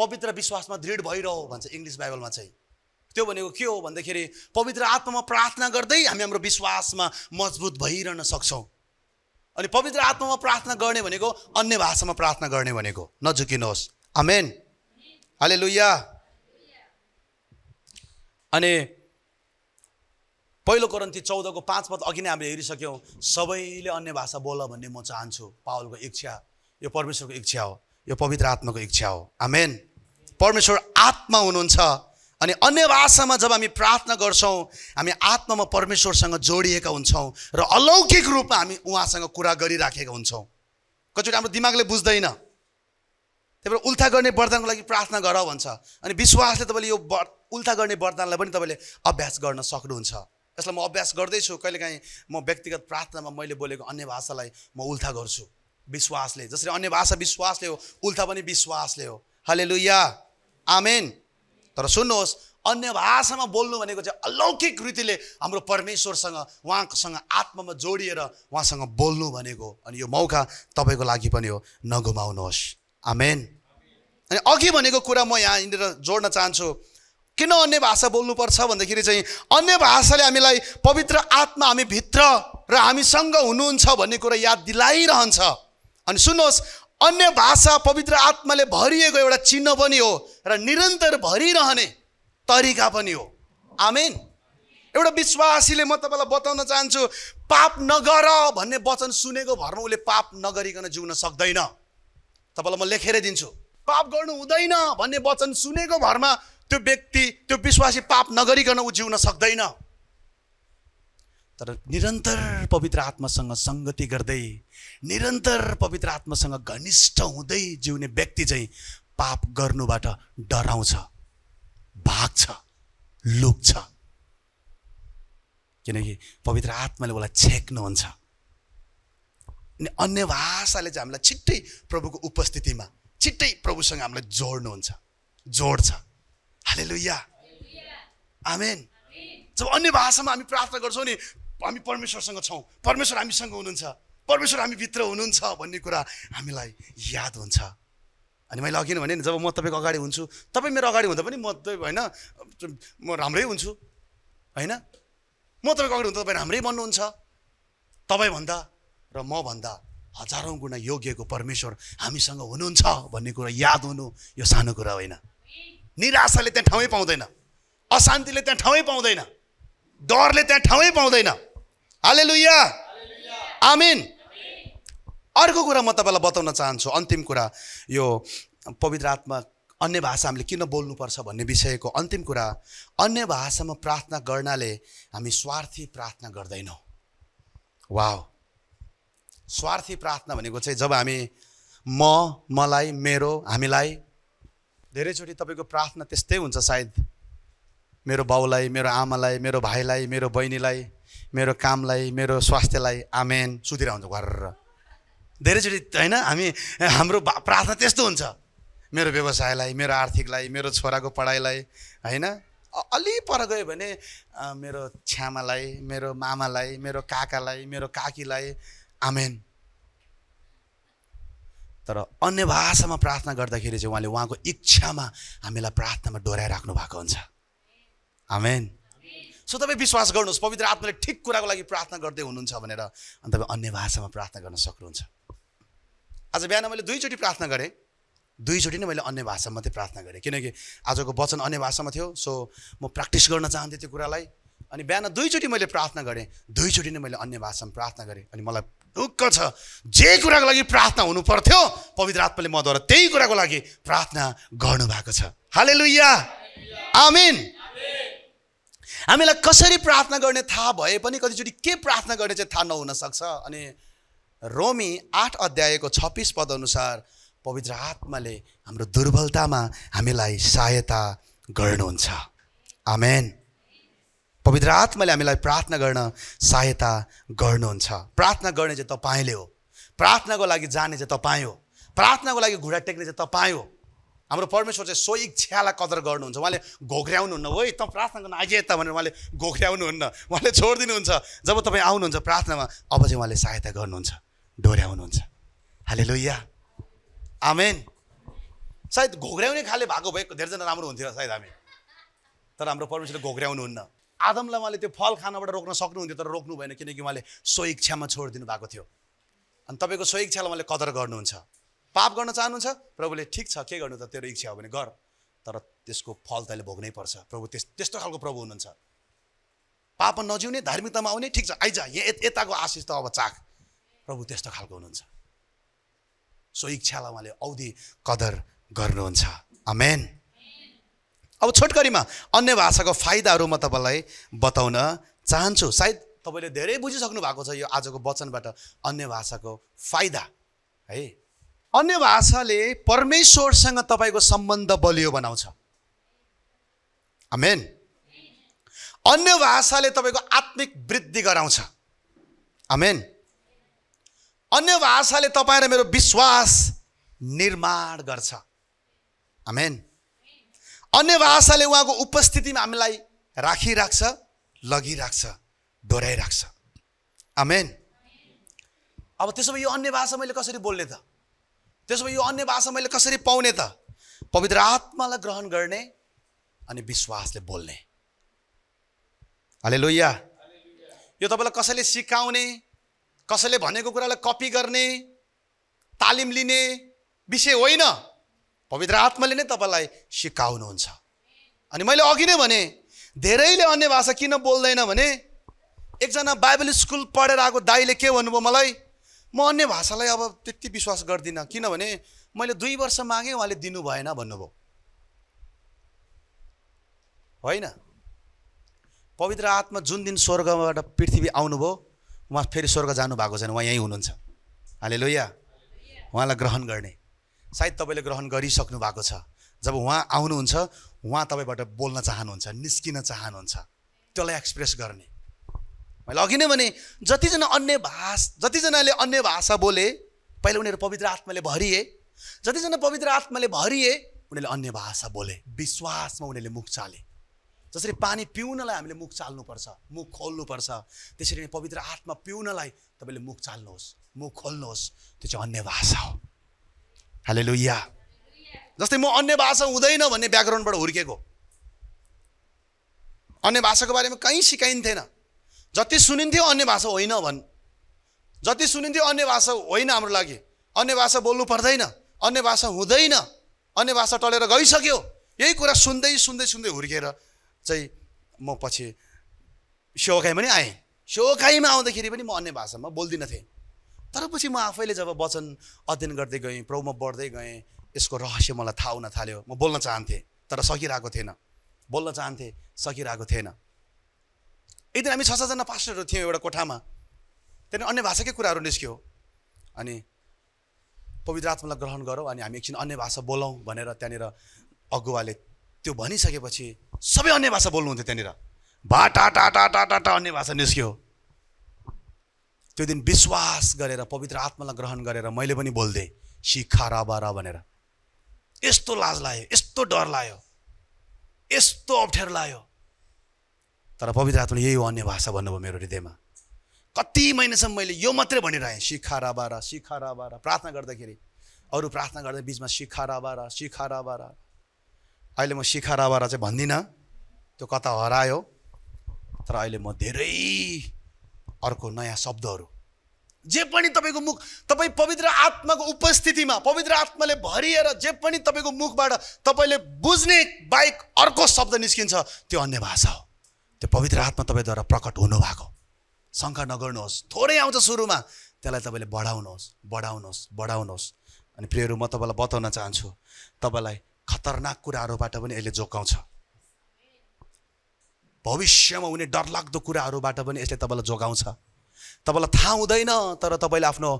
पवित्र विश्वासमा दृढ भइरह भन्छ इङ्ग्लिस बाइबलमा चाहिँ त्यो भनेको के हो भन्दाखेरि पवित्र आत्मामा प्रार्थना गर्दै हामी हाम्रो विश्वासमा मजबुत भइरहन सक्छौँ अनि पवित्र आत्मामा प्रार्थना गर्ने भनेको अन्य भाषामा प्रार्थना गर्ने भनेको नझुकिनुहोस् आमेन हाले लुया अनि पहिलो करन्ती चौधको पाँच पद अघि नै हामीले हेरिसक्यौँ सबैले अन्य भाषा बोल भन्ने म चाहन्छु पावलको इच्छा यो परमेश्वरको इच्छा हो यो पवित्र आत्माको इच्छा हो आमेन परमेश्वर आत्मा हुनुहुन्छ अनि अन्य भाषामा जब हामी प्रार्थना गर्छौँ हामी आत्मामा परमेश्वरसँग जोडिएका हुन्छौँ र अलौकिक रूपमा हामी उहाँसँग कुरा गरिराखेका हुन्छौँ कचोटि हाम्रो दिमागले बुझ्दैन त्यही भएर उल्था गर्ने वरदानको लागि प्रार्थना गर भन्छ अनि विश्वासले तपाईँले यो उल्था गर्ने वरदानलाई पनि तपाईँले अभ्यास गर्न सक्नुहुन्छ यसलाई म अभ्यास गर्दैछु कहिलेकाहीँ म व्यक्तिगत प्रार्थनामा मैले बोलेको अन्य भाषालाई म उल्था गर्छु विश्वासले जसरी अन्य भाषा विश्वासले हो उल्था पनि विश्वासले हो हले लुया आमेन तर सुन्नुहोस् अन्य भाषामा बोल्नु भनेको चाहिँ अलौकिक रीतिले हाम्रो परमेश्वरसँग उहाँसँग आत्मामा जोडिएर उहाँसँग बोल्नु भनेको अनि यो मौका तपाईँको लागि पनि हो नगुमाउनुहोस् आमेन अनि अघि भनेको कुरा म यहाँ यहाँनिर जोड्न चाहन्छु किन अन्य भाषा बोल्नुपर्छ भन्दाखेरि चाहिँ अन्य भाषाले हामीलाई पवित्र आत्मा हामी भित्र र हामीसँग हुनुहुन्छ भन्ने कुरा याद दिलाइरहन्छ अनि सुन्नुहोस् अन्य भाषा पवित्र आत्माले भरिएको एउटा चिन्ह पनि हो र निरन्तर भरिरहने तरिका पनि हो आमेन एउटा विश्वासीले म तपाईँलाई बताउन चाहन्छु पाप नगर भन्ने वचन सुनेको भरमा उसले पाप नगरिकन जिउन सक्दैन तपाईँलाई म लेखेरै दिन्छु पाप गर्नु हुँदैन भन्ने वचन सुनेको भरमा त्यो व्यक्ति त्यो विश्वासी पाप नगरिकन ऊ जिउन सक्दैन तर निरन्तर पवित्र आत्मासँग सङ्गति गर्दै निरन्तर पवित्र आत्मासँग घनिष्ठ हुँदै जिउने व्यक्ति चाहिँ पाप गर्नुबाट डराउँछ भाग्छ लुक्छ किनकि पवित्र आत्माले उसलाई छेक्नुहुन्छ अनि अन्य भाषाले चाहिँ हामीलाई छिट्टै प्रभुको उपस्थितिमा छिट्टै प्रभुसँग हामीलाई जोड्नुहुन्छ जोड्छ हाले लुया आमेन जब अन्य भाषामा हामी प्रार्थना गर्छौँ नि हामी परमेश्वरसँग छौँ परमेश्वर हामीसँग हुनुहुन्छ परमेश्वर हामी हामीभित्र हुनुहुन्छ भन्ने कुरा हामीलाई याद हुन्छ अनि मैले अघि नै भने जब म तपाईँको अगाडि हुन्छु तपाईँ मेरो अगाडि हुँदा पनि म होइन म राम्रै हुन्छु होइन म तपाईँको अगाडि हुँदा तपाईँ राम्रै भन्नुहुन्छ तपाईँभन्दा र मभन्दा हजारौँ गुणा योग्यको परमेश्वर हामीसँग हुनुहुन्छ भन्ने कुरा याद हुनु यो सानो कुरा होइन निराशाले त्यहाँ ठाउँै पाउँदैन अशान्तिले त्यहाँ ठाउँै पाउँदैन डरले त्यहाँ ठाउँै पाउँदैन हालेलुया आमिन अर्को कुरा म तपाईँलाई बताउन चाहन्छु अन्तिम कुरा यो पवित्र आत्मा अन्य भाषा हामीले किन बोल्नुपर्छ भन्ने विषयको अन्तिम कुरा अन्य भाषामा प्रार्थना गर्नाले हामी स्वार्थी प्रार्थना गर्दैनौँ वा स्वार्थी प्रार्थना भनेको चाहिँ जब हामी म मलाई मेरो हामीलाई धेरैचोटि तपाईँको प्रार्थना त्यस्तै हुन्छ सायद मेरो बाउलाई मेरो आमालाई मेरो भाइलाई मेरो बहिनीलाई मेरो कामलाई मेरो स्वास्थ्यलाई आमेन सुतिरहन्छ घर धेरैचोटि होइन हामी हाम्रो प्रार्थना त्यस्तो हुन्छ मेरो व्यवसायलाई मेरो आर्थिकलाई मेरो छोराको पढाइलाई होइन अलि पर गयो भने मेरो छ्यामालाई मेरो मामालाई मेरो काकालाई मेरो काकीलाई आमेन तर अन्य भाषामा प्रार्थना गर्दाखेरि चाहिँ उहाँले उहाँको इच्छामा हामीलाई प्रार्थनामा राख्नु भएको हुन्छ आमेन सो तपाईँ विश्वास गर्नुहोस् पवित्र आत्माले ठिक कुराको लागि प्रार्थना गर्दै हुनुहुन्छ भनेर अनि तपाईँ अन्य भाषामा प्रार्थना गर्न सक्नुहुन्छ आज बिहान मैले दुईचोटि प्रार्थना गरेँ दुईचोटि नै मैले अन्य भाषामा मात्रै प्रार्थना गरेँ किनकि आजको वचन अन्य भाषामा थियो सो म प्र्याक्टिस गर्न चाहन्थेँ त्यो कुरालाई अनि बिहान दुईचोटि मैले प्रार्थना गरेँ दुईचोटि नै मैले अन्य भाषामा प्रार्थना गरेँ अनि मलाई ढुक्क छ जे कुराको लागि प्रार्थना हुनु पर्थ्यो पवित्र आत्माले मद्वारा त्यही कुराको लागि प्रार्थना गर्नुभएको छ हाले लुइया आमेन हामीलाई कसरी प्रार्थना गर्ने थाहा भए पनि कतिचोटि के प्रार्थना गर्ने चाहिँ थाहा नहुनसक्छ सक्छ अनि रोमी आठ अध्यायको छब्बिस अनुसार पवित्र आत्माले हाम्रो दुर्बलतामा हामीलाई सहायता गर्नुहुन्छ आमेन पवित्र आत्माले हामीलाई प्रार्थना गर्न सहायता गर्नुहुन्छ प्रार्थना गर्ने चाहिँ तपाईँले हो प्रार्थनाको लागि जाने चाहिँ तपाईँ हो प्रार्थनाको लागि घुँडा टेक्ने चाहिँ तपाईँ हो हाम्रो परमेश्वर चाहिँ सो इच्छालाई कदर गर्नुहुन्छ उहाँले घोक्र्याउनुहुन्न है त प्रार्थना गर्न आइज त भनेर उहाँले घोक्र्याउनुहुन्न उहाँले छोडिदिनुहुन्छ जब तपाईँ आउनुहुन्छ प्रार्थनामा अब चाहिँ उहाँले सहायता गर्नुहुन्छ डोर्याउनुहुन्छ हाले लोहिया आमेन सायद घोग्राउने खाले भएको भए धेरैजना राम्रो हुन्थ्यो सायद हामी तर हाम्रो परमेश्वरले घोग्राउनुहुन्न आदमलाई उहाँले त्यो फल खानबाट रोक्न सक्नुहुन्थ्यो तर रोक्नु भएन किनकि उहाँले स्वइच्छामा छोडिदिनु भएको थियो अनि तपाईँको स्वइच्छालाई उहाँले कदर गर्नुहुन्छ पाप गर्न चाहनुहुन्छ प्रभुले ठिक छ के गर्नु त तेरो इच्छा हो भने गर तर त्यसको फल तैँले भोग्नै पर्छ प्रभु त्यस त्यस्तो खालको प्रभु हुनुहुन्छ पाप नजिउने धार्मिकतामा आउने ठिक छ आइज यहाँ यताको आशिष त अब चाख प्रभु त्यस्तो खालको हुनुहुन्छ सो इच्छालाई उहाँले औधी कदर गर्नुहुन्छ अमेन अब छोटकरीमा अन्य भाषाको फाइदाहरू म तपाईँलाई बताउन चाहन्छु सायद तपाईँले धेरै बुझिसक्नु भएको छ यो आजको वचनबाट अन्य भाषाको फाइदा है अन्य भाषाले परमेश्वरसँग तपाईँको सम्बन्ध बलियो बनाउँछ अमेन अन्य भाषाले तपाईँको आत्मिक वृद्धि गराउँछ अमेन अन्य भाषाले तपाईँ र मेरो विश्वास निर्माण गर्छ आमेन अन्य भाषाले उहाँको उपस्थितिमा हामीलाई राखिराख्छ लगिराख्छ डोर्याइराख्छ आमेन अब त्यसो भए यो अन्य भाषा मैले कसरी बोल्ने त त्यसो भए यो अन्य भाषा मैले कसरी पाउने त पवित्र आत्मालाई ग्रहण गर्ने अनि विश्वासले बोल्ने हाले लोहिया यो तपाईँलाई कसैले सिकाउने कसैले भनेको कुरालाई कपी गर्ने तालिम लिने विषय होइन पवित्र आत्माले नै तपाईँलाई सिकाउनुहुन्छ अनि मैले अघि नै भने धेरैले अन्य भाषा किन बोल्दैन भने एकजना बाइबल स्कुल पढेर आएको दाईले के भन्नुभयो मलाई म अन्य भाषालाई अब त्यति विश्वास गर्दिनँ किनभने मैले दुई वर्ष मागेँ उहाँले दिनु भएन भन्नुभयो होइन पवित्र आत्मा जुन दिन स्वर्गबाट पृथ्वी आउनुभयो उहाँ फेरि स्वर्ग जानुभएको छैन उहाँ यहीँ हुनुहुन्छ हाले लोया उहाँलाई ग्रहण गर्ने सायद तपाईँले ग्रहण गरिसक्नु भएको छ जब उहाँ आउनुहुन्छ उहाँ तपाईँबाट बोल्न चाहनुहुन्छ निस्किन चाहनुहुन्छ त्यसलाई एक्सप्रेस गर्ने मैले अघि नै भने जतिजना अन्य भाष जतिजनाले अन्य भाषा बोले पहिला उनीहरू पवित्र आत्माले भरिए जतिजना पवित्र आत्माले भरिए उनीहरूले अन्य भाषा बोले विश्वासमा उनीहरूले मुख चाले जसरी पानी पिउनलाई हामीले मुख चाल्नुपर्छ मुख खोल्नुपर्छ त्यसरी नै पवित्र आत्मा पिउनलाई तपाईँले मुख चाल्नुहोस् मुख खोल्नुहोस् त्यो चाहिँ अन्य भाषा हो हाले लुया जस्तै म अन्य भाषा हुँदैन भन्ने ब्याकग्राउन्डबाट हुर्केको अन्य भाषाको बारेमा कहीँ सिकाइन्थेन जति सुनिन्थ्यो अन्य भाषा होइन भन् जति सुनिन्थ्यो अन्य भाषा होइन हाम्रो लागि अन्य भाषा बोल्नु पर्दैन अन्य भाषा हुँदैन अन्य भाषा टलेर गइसक्यो यही कुरा सुन्दै सुन्दै सुन्दै हुर्केर चाहिँ म पछि सेवाकाई पनि आएँ सेवाकाईमा आउँदाखेरि पनि म अन्य भाषामा बोल्दिनँ थिएँ तर पछि म आफैले जब वचन अध्ययन गर्दै गएँ प्रभुमा बढ्दै गएँ यसको रहस्य मलाई थाहा हुन थाल्यो म बोल्न चाहन्थेँ तर सकिरहेको थिएन बोल्न चाहन्थेँ सकिरहेको थिएन एक दिन हामी छ सातजना पास्टरहरू थियौँ एउटा कोठामा त्यहाँदेखि अन्य भाषाकै कुराहरू निस्क्यो अनि पवित्र आत्मालाई ग्रहण गरौँ अनि हामी एकछिन अन्य भाषा बोलाउँ भनेर त्यहाँनिर अगुवाले त्यो भनिसकेपछि सबै अन्य भाषा बोल्नुहुन्थ्यो त्यहाँनिर भा टा टा टा टा टा अन्य भाषा निस्क्यो त्यो दिन विश्वास गरेर पवित्र आत्मालाई ग्रहण गरेर मैले पनि बोल्देँ सिखा राबा रा भनेर यस्तो लाज लाग्यो यस्तो डर लाग्यो यस्तो अप्ठ्यारो लाग्यो तर पवित्र आत्माले यही हो अन्य भाषा भन्नुभयो मेरो हृदयमा कति महिनासम्म मैले यो मात्रै भनिरहेँ शिखा राबा रा शिखा राबा रा प्रार्थना गर्दाखेरि अरू प्रार्थना गर्दा बिचमा शिखा राबा रा शिखा राबा रा अहिले म शिखा राबारा चाहिँ भन्दिनँ त्यो कता हरायो तर अहिले म धेरै अर्को नयाँ शब्दहरू जे पनि तपाईँको मुख तपाईँ पवित्र आत्माको उपस्थितिमा पवित्र आत्माले भरिएर जे पनि तपाईँको मुखबाट तपाईँले बुझ्ने बाहेक अर्को शब्द निस्किन्छ त्यो अन्य भाषा हो त्यो पवित्र आत्मा तपाईँद्वारा प्रकट हुनुभएको शङ्का नगर्नुहोस् थोरै आउँछ सुरुमा त्यसलाई तपाईँले बढाउनुहोस् बढाउनुहोस् बढाउनुहोस् अनि प्रियहरू म तपाईँलाई बताउन चाहन्छु तपाईँलाई खतरनाक कुराहरूबाट पनि यसले जोगाउँछ भविष्यमा हुने डरलाग्दो कुराहरूबाट पनि यसले तपाईँलाई जोगाउँछ तपाईँलाई थाहा हुँदैन तर तपाईँले आफ्नो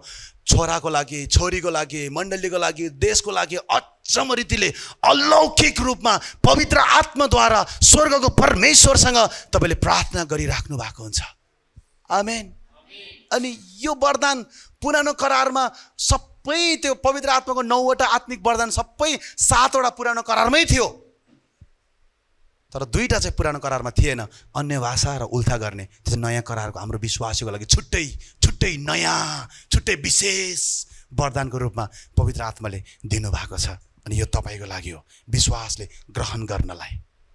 छोराको लागि छोरीको लागि मण्डलीको लागि देशको लागि अचम्म रीतिले अलौकिक रूपमा पवित्र आत्माद्वारा स्वर्गको परमेश्वरसँग तपाईँले प्रार्थना गरिराख्नु भएको हुन्छ आमेन अनि यो वरदान पुरानो करारमा सब सबै त्यो पवित्र आत्माको नौवटा आत्मिक वरदान सबै सातवटा पुरानो करारमै थियो तर दुईवटा चाहिँ पुरानो करारमा थिएन अन्य भाषा र उल्था गर्ने त्यो नयाँ करारको हाम्रो विश्वासीको लागि छुट्टै छुट्टै नयाँ छुट्टै विशेष वरदानको रूपमा पवित्र आत्माले दिनुभएको छ अनि यो तपाईँको लागि हो विश्वासले ग्रहण गर्नलाई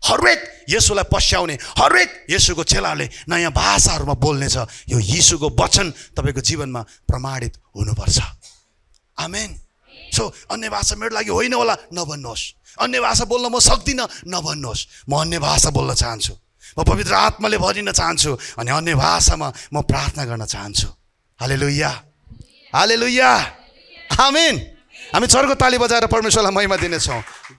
हरेक यसुलाई पस्याउने हरेक यसुको चेलाले नयाँ भाषाहरूमा बोल्नेछ यो यीशुको वचन तपाईँको जीवनमा प्रमाणित हुनुपर्छ आमेन सो अन्य भाषा मेरो लागि होइन होला नभन्नुहोस् अन्य भाषा बोल्न म सक्दिनँ नभन्नुहोस् म अन्य भाषा बोल्न चाहन्छु म पवित्र आत्माले भरिन चाहन्छु अनि अन्य भाषामा म प्रार्थना गर्न चाहन्छु हाले लुइया हाले लुइया आमेन हामी चर्को ताली बजाएर परमेश्वरलाई महिमा दिनेछौँ